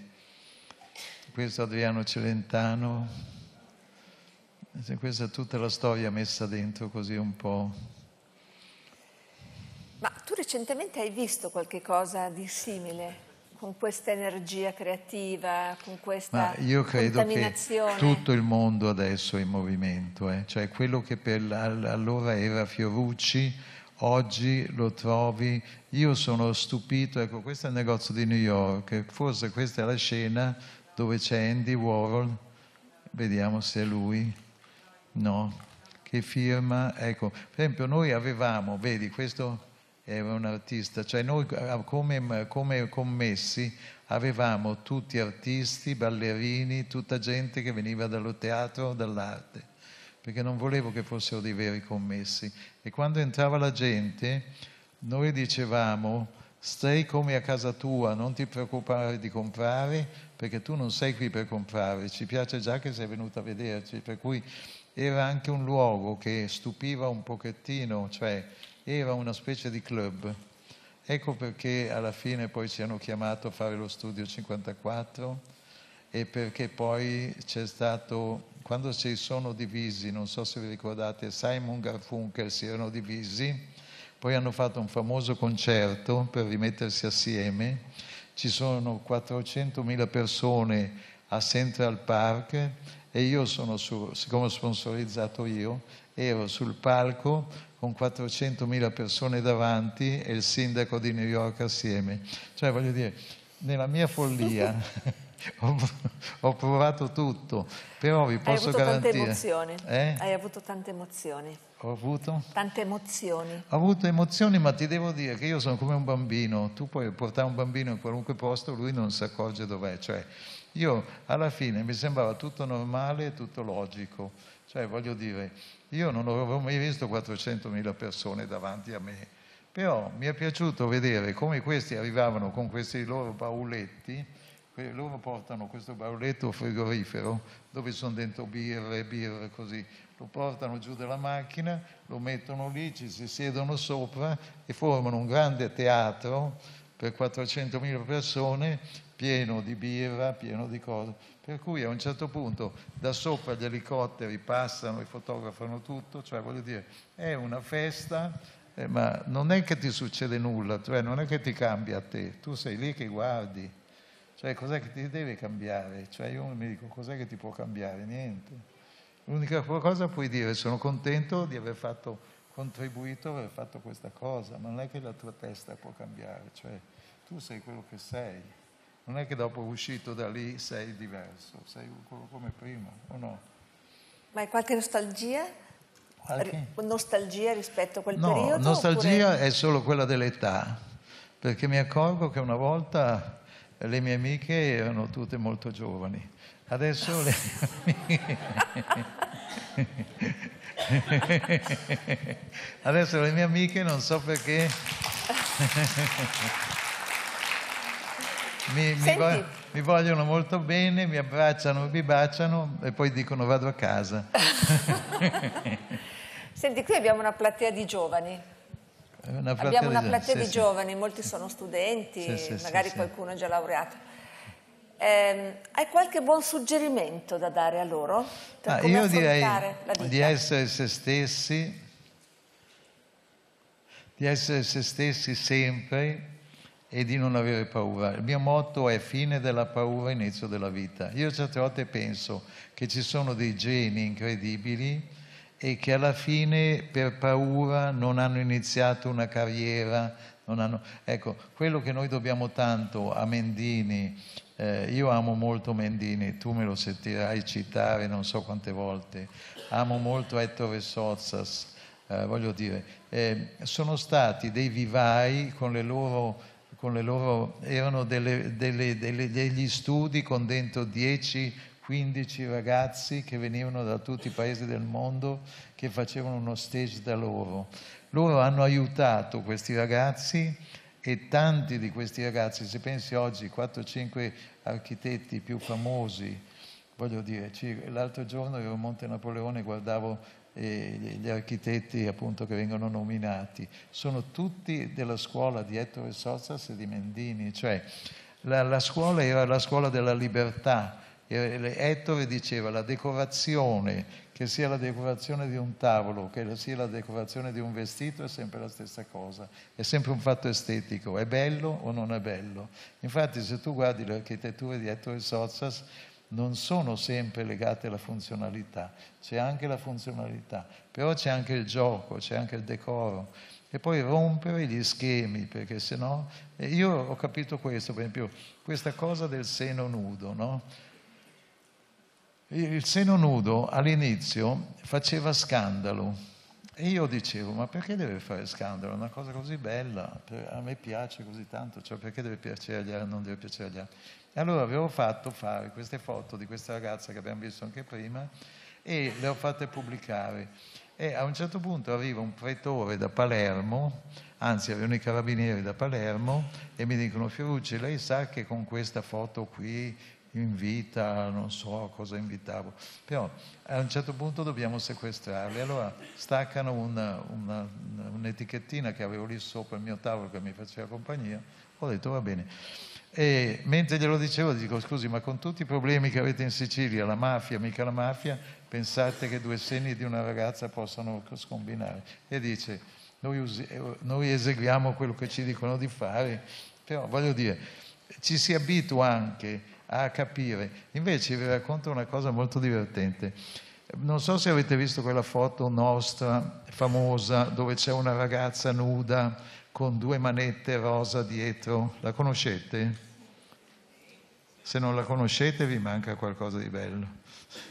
questo Adriano Celentano, questa è tutta la storia messa dentro così un po'. Ma tu recentemente hai visto qualche cosa di simile? con questa energia creativa, con questa Ma io credo che tutto il mondo adesso è in movimento, eh? cioè quello che per allora era Fiorucci, oggi lo trovi, io sono stupito, ecco questo è il negozio di New York, forse questa è la scena dove c'è Andy Warhol, vediamo se è lui, no, che firma, ecco, per esempio noi avevamo, vedi questo è un artista, cioè noi eh, come, come commessi avevamo tutti artisti, ballerini, tutta gente che veniva dallo teatro o dall'arte perché non volevo che fossero dei veri commessi. E quando entrava la gente, noi dicevamo, stai come a casa tua, non ti preoccupare di comprare, perché tu non sei qui per comprare, ci piace già che sei venuta a vederci, per cui era anche un luogo che stupiva un pochettino, cioè era una specie di club. Ecco perché alla fine poi ci hanno chiamato a fare lo studio 54 e perché poi c'è stato, quando si sono divisi, non so se vi ricordate, Simon Garfunkel si erano divisi, poi hanno fatto un famoso concerto per rimettersi assieme, ci sono 400.000 persone a Central Park e io sono su, siccome ho sponsorizzato io, ero sul palco con 400.000 persone davanti e il sindaco di New York assieme. Cioè, voglio dire, nella mia follia ho, provato tutto, però vi posso garantire... Hai avuto garantire, tante emozioni. Eh? Hai avuto tante emozioni. Ho avuto? Tante emozioni. Ho avuto emozioni, ma ti devo dire che io sono come un bambino. Tu puoi portare un bambino in qualunque posto, lui non si accorge dov'è. Cioè, io alla fine mi sembrava tutto normale, tutto logico. Cioè, voglio dire, io non avevo mai visto 400.000 persone davanti a me, però mi è piaciuto vedere come questi arrivavano con questi loro bauletti, loro portano questo bauletto frigorifero dove sono dentro birre, birre così, lo portano giù dalla macchina, lo mettono lì, ci si siedono sopra e formano un grande teatro per 400.000 persone pieno di birra, pieno di cose. Per cui a un certo punto da sopra gli elicotteri passano e fotografano tutto, cioè voglio dire, è una festa, eh, ma non è che ti succede nulla, cioè non è che ti cambia a te, tu sei lì che guardi, cioè cos'è che ti deve cambiare? Cioè io mi dico cos'è che ti può cambiare? Niente. L'unica cosa puoi dire sono contento di aver fatto, contribuito aver fatto questa cosa, ma non è che la tua testa può cambiare, cioè tu sei quello che sei. Non è che dopo uscito da lì sei diverso, sei come prima, o no? Ma hai qualche nostalgia? Qualche? Nostalgia rispetto a quel no, periodo? No, nostalgia oppure... è solo quella dell'età, perché mi accorgo che una volta le mie amiche erano tutte molto giovani, adesso le mie amiche... adesso le mie amiche non so perché mi, mi, vog- mi vogliono molto bene, mi abbracciano, mi baciano e poi dicono vado a casa. Senti, qui abbiamo una platea di giovani. Eh, una platea abbiamo una platea di, di sì. giovani, molti sono studenti, sì, magari qualcuno è già laureato. Eh, hai qualche buon suggerimento da dare a loro? Ah, io direi di essere se stessi, di essere se stessi sempre, e di non avere paura. Il mio motto è fine della paura, inizio della vita. Io certe volte penso che ci sono dei geni incredibili e che alla fine per paura non hanno iniziato una carriera. Hanno... Ecco, quello che noi dobbiamo tanto a Mendini, eh, io amo molto Mendini, tu me lo sentirai citare non so quante volte, amo molto Ettore Sozzas, eh, voglio dire, eh, sono stati dei vivai con le loro con le loro, erano delle, delle, delle, degli studi con dentro 10-15 ragazzi che venivano da tutti i paesi del mondo che facevano uno stage da loro. Loro hanno aiutato questi ragazzi e tanti di questi ragazzi, se pensi oggi 4-5 architetti più famosi, voglio dire, l'altro giorno ero a Monte Napoleone e guardavo eh, gli architetti appunto che vengono nominati, sono tutti della scuola di Ettore Sozzas e di Mendini, cioè la, la scuola era la scuola della libertà, Ettore diceva la decorazione, che sia la decorazione di un tavolo, che sia la decorazione di un vestito, è sempre la stessa cosa, è sempre un fatto estetico, è bello o non è bello. Infatti se tu guardi le architetture di Ettore Sozzas, non sono sempre legate alla funzionalità, c'è anche la funzionalità, però c'è anche il gioco, c'è anche il decoro e poi rompere gli schemi perché se no eh, io ho capito questo, per esempio questa cosa del seno nudo, no? Il seno nudo all'inizio faceva scandalo e io dicevo, ma perché deve fare scandalo? È una cosa così bella, a me piace così tanto, cioè perché deve piacere agli altri, e non deve piacere agli altri. E allora avevo fatto fare queste foto di questa ragazza che abbiamo visto anche prima e le ho fatte pubblicare. E a un certo punto arriva un pretore da Palermo, anzi arrivano i carabinieri da Palermo e mi dicono Fiorucci, lei sa che con questa foto qui invita, non so cosa invitavo, però a un certo punto dobbiamo sequestrarli, allora staccano una, una, un'etichettina che avevo lì sopra il mio tavolo che mi faceva compagnia, ho detto va bene. E mentre glielo dicevo dico scusi ma con tutti i problemi che avete in Sicilia, la mafia, mica la mafia, pensate che due segni di una ragazza possano scombinare? E dice noi, usi, noi eseguiamo quello che ci dicono di fare, però voglio dire ci si abitua anche a capire. Invece vi racconto una cosa molto divertente. Non so se avete visto quella foto nostra famosa dove c'è una ragazza nuda con due manette rosa dietro. La conoscete? Se non la conoscete vi manca qualcosa di bello.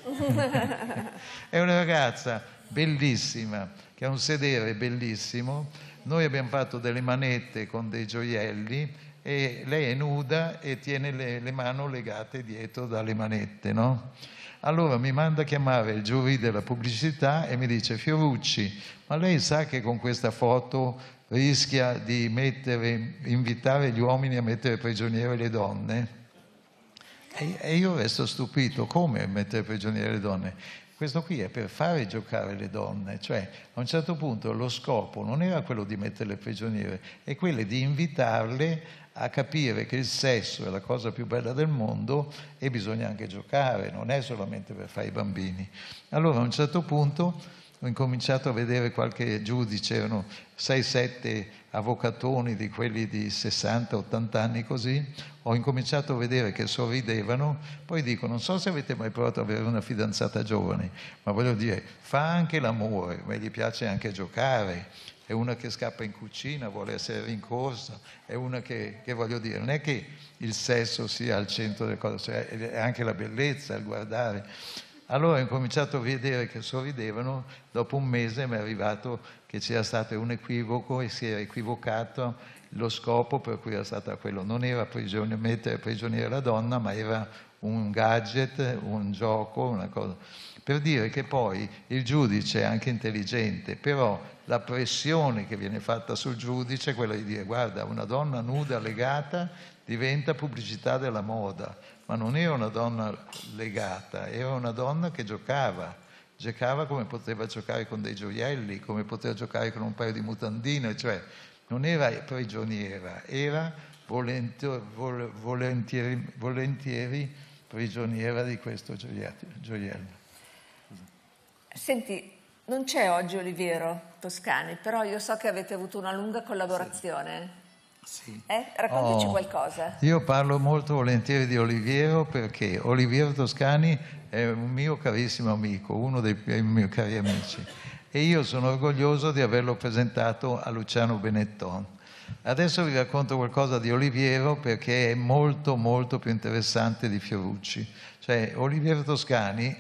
È una ragazza bellissima che ha un sedere bellissimo. Noi abbiamo fatto delle manette con dei gioielli e lei è nuda e tiene le, le mani legate dietro dalle manette, no? Allora mi manda a chiamare il giurì della pubblicità e mi dice Fiorucci, ma lei sa che con questa foto rischia di mettere, invitare gli uomini a mettere prigioniere le donne? E, io resto stupito, come mettere prigioniere le donne? Questo qui è per fare giocare le donne, cioè a un certo punto lo scopo non era quello di metterle prigioniere, è quello di invitarle a capire che il sesso è la cosa più bella del mondo e bisogna anche giocare, non è solamente per fare i bambini. Allora a un certo punto ho incominciato a vedere qualche giudice, erano 6-7 avvocatoni di quelli di 60-80 anni così, ho incominciato a vedere che sorridevano, poi dico, non so se avete mai provato ad avere una fidanzata giovane, ma voglio dire, fa anche l'amore, ma gli piace anche giocare, è una che scappa in cucina, vuole essere rincorsa, è una che, che voglio dire, non è che il sesso sia al centro delle cose, cioè è anche la bellezza, il guardare. Allora ho incominciato a vedere che sorridevano, dopo un mese mi è arrivato che c'era stato un equivoco e si era equivocato lo scopo per cui era stata quello. Non era prigione, mettere prigioniera la donna, ma era un gadget, un gioco, una cosa. Per dire che poi il giudice è anche intelligente, però la pressione che viene fatta sul giudice è quella di dire guarda, una donna nuda legata diventa pubblicità della moda, ma non era una donna legata, era una donna che giocava giocava come poteva giocare con dei gioielli, come poteva giocare con un paio di mutandine, cioè non era prigioniera, era volentieri, volentieri, volentieri prigioniera di questo gioiello. Senti, non c'è oggi Oliviero Toscani, però io so che avete avuto una lunga collaborazione. Sì. Eh? Raccontaci oh, qualcosa. Io parlo molto volentieri di Oliviero perché Oliviero Toscani è un mio carissimo amico, uno dei miei cari amici e io sono orgoglioso di averlo presentato a Luciano Benetton. Adesso vi racconto qualcosa di Oliviero perché è molto molto più interessante di Fiorucci. Cioè, Oliviero Toscani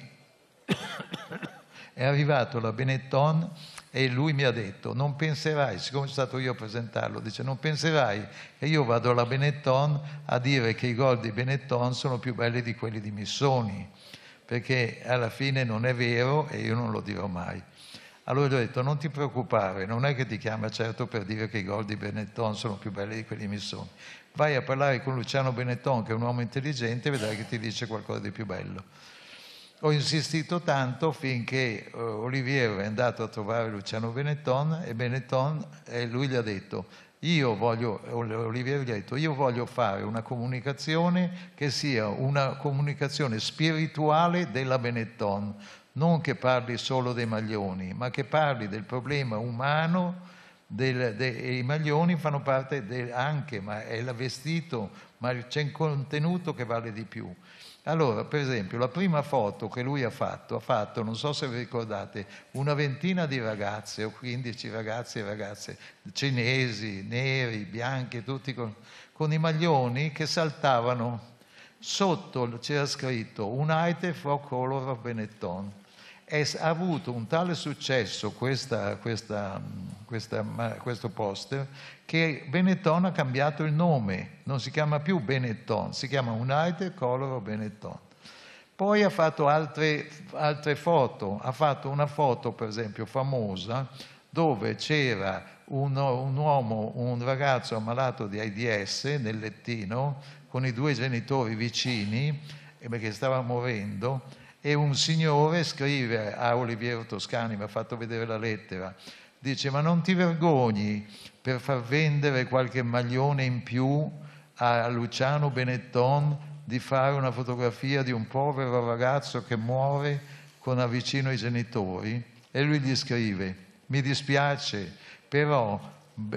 è arrivato alla Benetton e lui mi ha detto non penserai, siccome sono stato io a presentarlo, dice non penserai che io vado alla Benetton a dire che i gol di Benetton sono più belli di quelli di Missoni, perché alla fine non è vero e io non lo dirò mai. Allora gli ho detto non ti preoccupare, non è che ti chiama certo per dire che i gol di Benetton sono più belli di quelli di Missoni. Vai a parlare con Luciano Benetton che è un uomo intelligente e vedrai che ti dice qualcosa di più bello. Ho insistito tanto finché eh, Oliviero è andato a trovare Luciano Benetton e Benetton eh, lui gli ha detto io voglio, Oliviero gli ha detto, io voglio fare una comunicazione che sia una comunicazione spirituale della Benetton, non che parli solo dei maglioni, ma che parli del problema umano del, de, e i maglioni fanno parte del, anche, ma è il vestito, ma c'è un contenuto che vale di più. Allora, per esempio, la prima foto che lui ha fatto, ha fatto, non so se vi ricordate, una ventina di ragazze, o 15 ragazze e ragazze, cinesi, neri, bianchi, tutti con, con i maglioni che saltavano. Sotto c'era scritto United for Color of Benetton ha avuto un tale successo questa, questa, questa, questo poster che Benetton ha cambiato il nome, non si chiama più Benetton, si chiama United Color Benetton. Poi ha fatto altre, altre foto, ha fatto una foto per esempio famosa dove c'era un, un uomo, un ragazzo ammalato di AIDS nel lettino con i due genitori vicini perché stava morendo e un signore scrive a Oliviero Toscani, mi ha fatto vedere la lettera, dice ma non ti vergogni per far vendere qualche maglione in più a Luciano Benetton di fare una fotografia di un povero ragazzo che muore con avvicino i genitori? E lui gli scrive, mi dispiace, però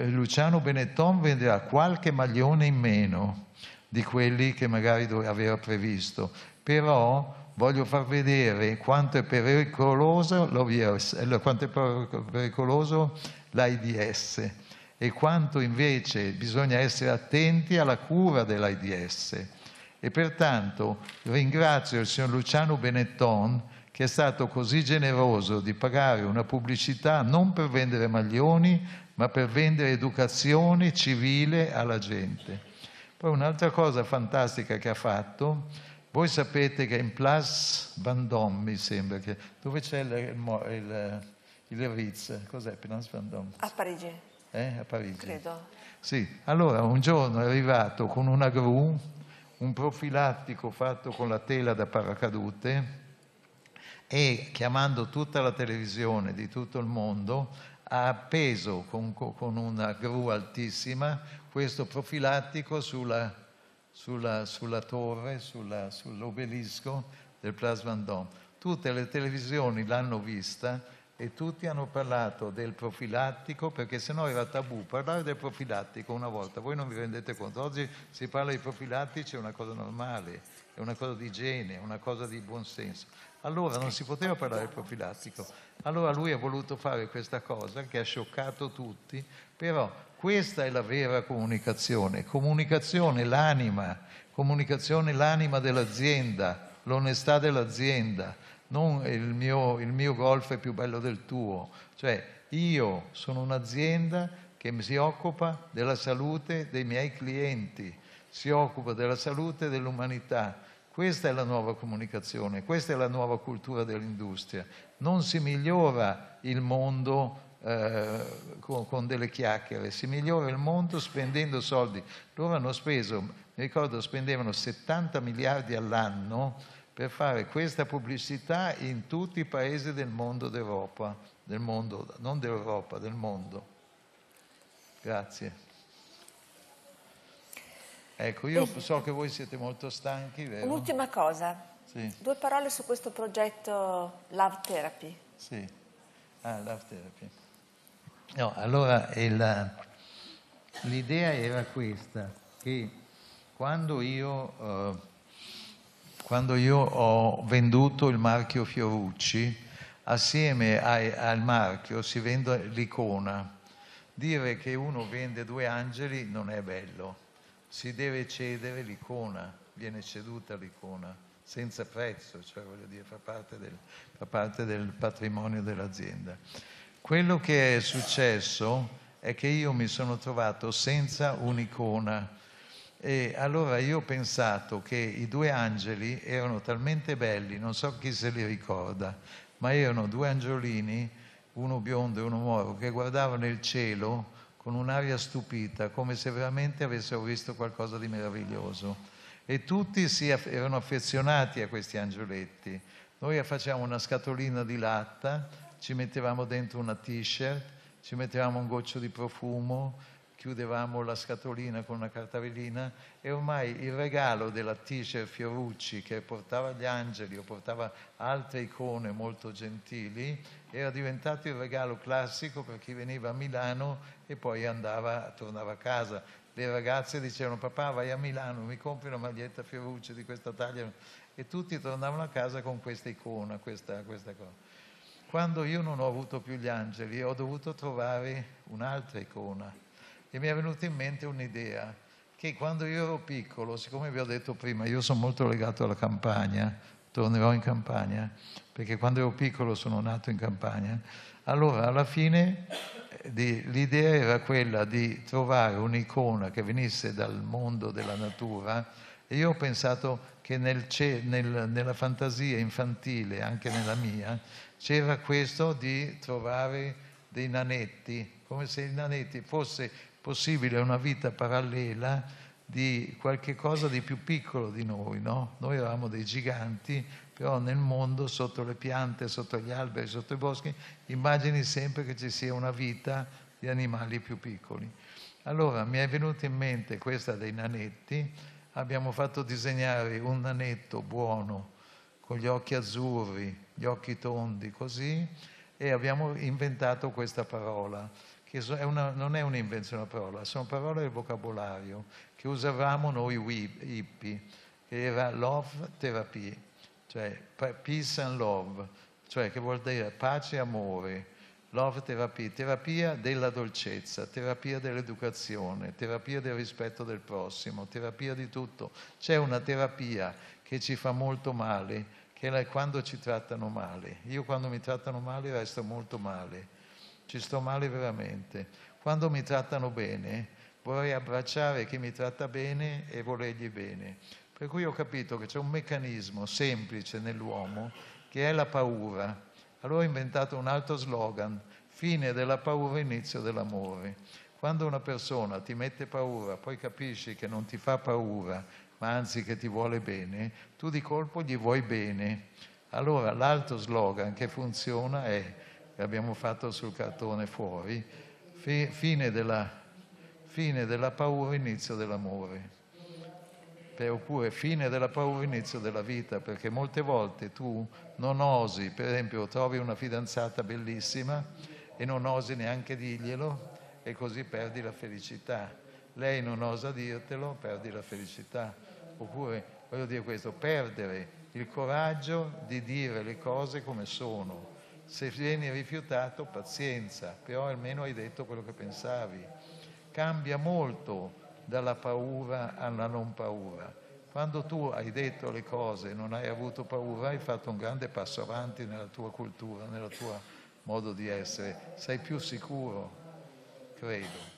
Luciano Benetton venderà qualche maglione in meno di quelli che magari aveva previsto, però voglio far vedere quanto è pericoloso l'OVS, quanto è pericoloso l'AIDS e quanto invece bisogna essere attenti alla cura dell'AIDS. E pertanto ringrazio il signor Luciano Benetton che è stato così generoso di pagare una pubblicità non per vendere maglioni, ma per vendere educazione civile alla gente. Poi un'altra cosa fantastica che ha fatto voi sapete che in Place Vendôme, mi sembra, che, dove c'è il, il, eh, il Ritz, cos'è Place Vendôme? A Parigi. Eh? A Parigi. Credo. Sì, allora un giorno è arrivato con una gru, un profilattico fatto con la tela da paracadute e chiamando tutta la televisione di tutto il mondo ha appeso con, con una gru altissima questo profilattico sulla sulla, sulla torre, sulla, sull'obelisco del Place Vendôme. Tutte le televisioni l'hanno vista e tutti hanno parlato del profilattico perché sennò era tabù parlare del profilattico una volta, voi non vi rendete conto, oggi si parla di profilattici è una cosa normale, è una cosa di igiene, è una cosa di buonsenso. Allora non si poteva parlare del profilattico, allora lui ha voluto fare questa cosa che ha scioccato tutti, però questa è la vera comunicazione. Comunicazione l'anima, comunicazione l'anima dell'azienda, l'onestà dell'azienda, non il mio, il mio golf è più bello del tuo. Cioè io sono un'azienda che si occupa della salute dei miei clienti, si occupa della salute dell'umanità. Questa è la nuova comunicazione, questa è la nuova cultura dell'industria. Non si migliora il mondo eh, con, con, delle chiacchiere, si migliora il mondo spendendo soldi. Loro hanno speso, mi ricordo, spendevano 70 miliardi all'anno per fare questa pubblicità in tutti i paesi del mondo d'Europa, del mondo, non d'Europa, del mondo. Grazie. Ecco, io so che voi siete molto stanchi, vero? Un'ultima cosa, sì. Due parole su questo progetto Love Therapy. Sì, ah, Love Therapy. No, allora il, l'idea era questa, che quando io, eh, quando io, ho venduto il marchio Fiorucci, assieme ai, al marchio si vende l'icona. Dire che uno vende due angeli non è bello, si deve cedere l'icona, viene ceduta l'icona, senza prezzo, cioè voglio dire, fa parte del, fa parte del patrimonio dell'azienda. Quello che è successo è che io mi sono trovato senza un'icona. E allora io ho pensato che i due angeli erano talmente belli, non so chi se li ricorda, ma erano due angiolini, uno biondo e uno moro, che guardavano il cielo con un'aria stupita, come se veramente avessero visto qualcosa di meraviglioso. E tutti si aff- erano affezionati a questi angioletti. Noi facciamo una scatolina di latta ci mettevamo dentro una t-shirt, ci mettevamo un goccio di profumo, chiudevamo la scatolina con una cartavellina e ormai il regalo della t-shirt Fiorucci che portava gli angeli o portava altre icone molto gentili era diventato il regalo classico per chi veniva a Milano e poi andava, tornava a casa. Le ragazze dicevano papà vai a Milano, mi compri una maglietta Fiorucci di questa taglia e tutti tornavano a casa con questa icona, questa, questa cosa. Quando io non ho avuto più gli angeli, ho dovuto trovare un'altra icona e mi è venuta in mente un'idea che quando io ero piccolo, siccome vi ho detto prima, io sono molto legato alla campagna, tornerò in campagna, perché quando ero piccolo sono nato in campagna, allora alla fine eh, l'idea era quella di trovare un'icona che venisse dal mondo della natura e io ho pensato che nel, nel, nella fantasia infantile, anche nella mia, c'era questo di trovare dei nanetti, come se i nanetti fosse possibile una vita parallela di qualche cosa di più piccolo di noi, no? Noi eravamo dei giganti, però nel mondo, sotto le piante, sotto gli alberi, sotto i boschi, immagini sempre che ci sia una vita di animali più piccoli. Allora mi è venuta in mente questa dei nanetti, abbiamo fatto disegnare un nanetto buono, con gli occhi azzurri, gli occhi tondi così e abbiamo inventato questa parola, che è una, non è un'invenzione una parola, sono parole del vocabolario che usavamo noi hippie, che era love therapy, cioè peace and love, cioè che vuol dire pace e amore. Love therapy, terapia della dolcezza, terapia dell'educazione, terapia del rispetto del prossimo, terapia di tutto. C'è una terapia che ci fa molto male, che è quando ci trattano male. Io quando mi trattano male resto molto male, ci sto male veramente. Quando mi trattano bene vorrei abbracciare chi mi tratta bene e volergli bene. Per cui ho capito che c'è un meccanismo semplice nell'uomo che è la paura. Allora ho inventato un altro slogan, fine della paura, inizio dell'amore. Quando una persona ti mette paura, poi capisci che non ti fa paura, ma anzi che ti vuole bene, tu di colpo gli vuoi bene. Allora l'altro slogan che funziona è, che abbiamo fatto sul cartone fuori, fine della, fine della paura, inizio dell'amore. Oppure fine della paura, inizio della vita, perché molte volte tu non osi, per esempio trovi una fidanzata bellissima e non osi neanche dirglielo e così perdi la felicità. Lei non osa dirtelo, perdi la felicità oppure voglio dire questo, perdere il coraggio di dire le cose come sono. Se vieni rifiutato, pazienza, però almeno hai detto quello che pensavi. Cambia molto dalla paura alla non paura. Quando tu hai detto le cose, e non hai avuto paura, hai fatto un grande passo avanti nella tua cultura, nel tuo modo di essere. Sei più sicuro, credo.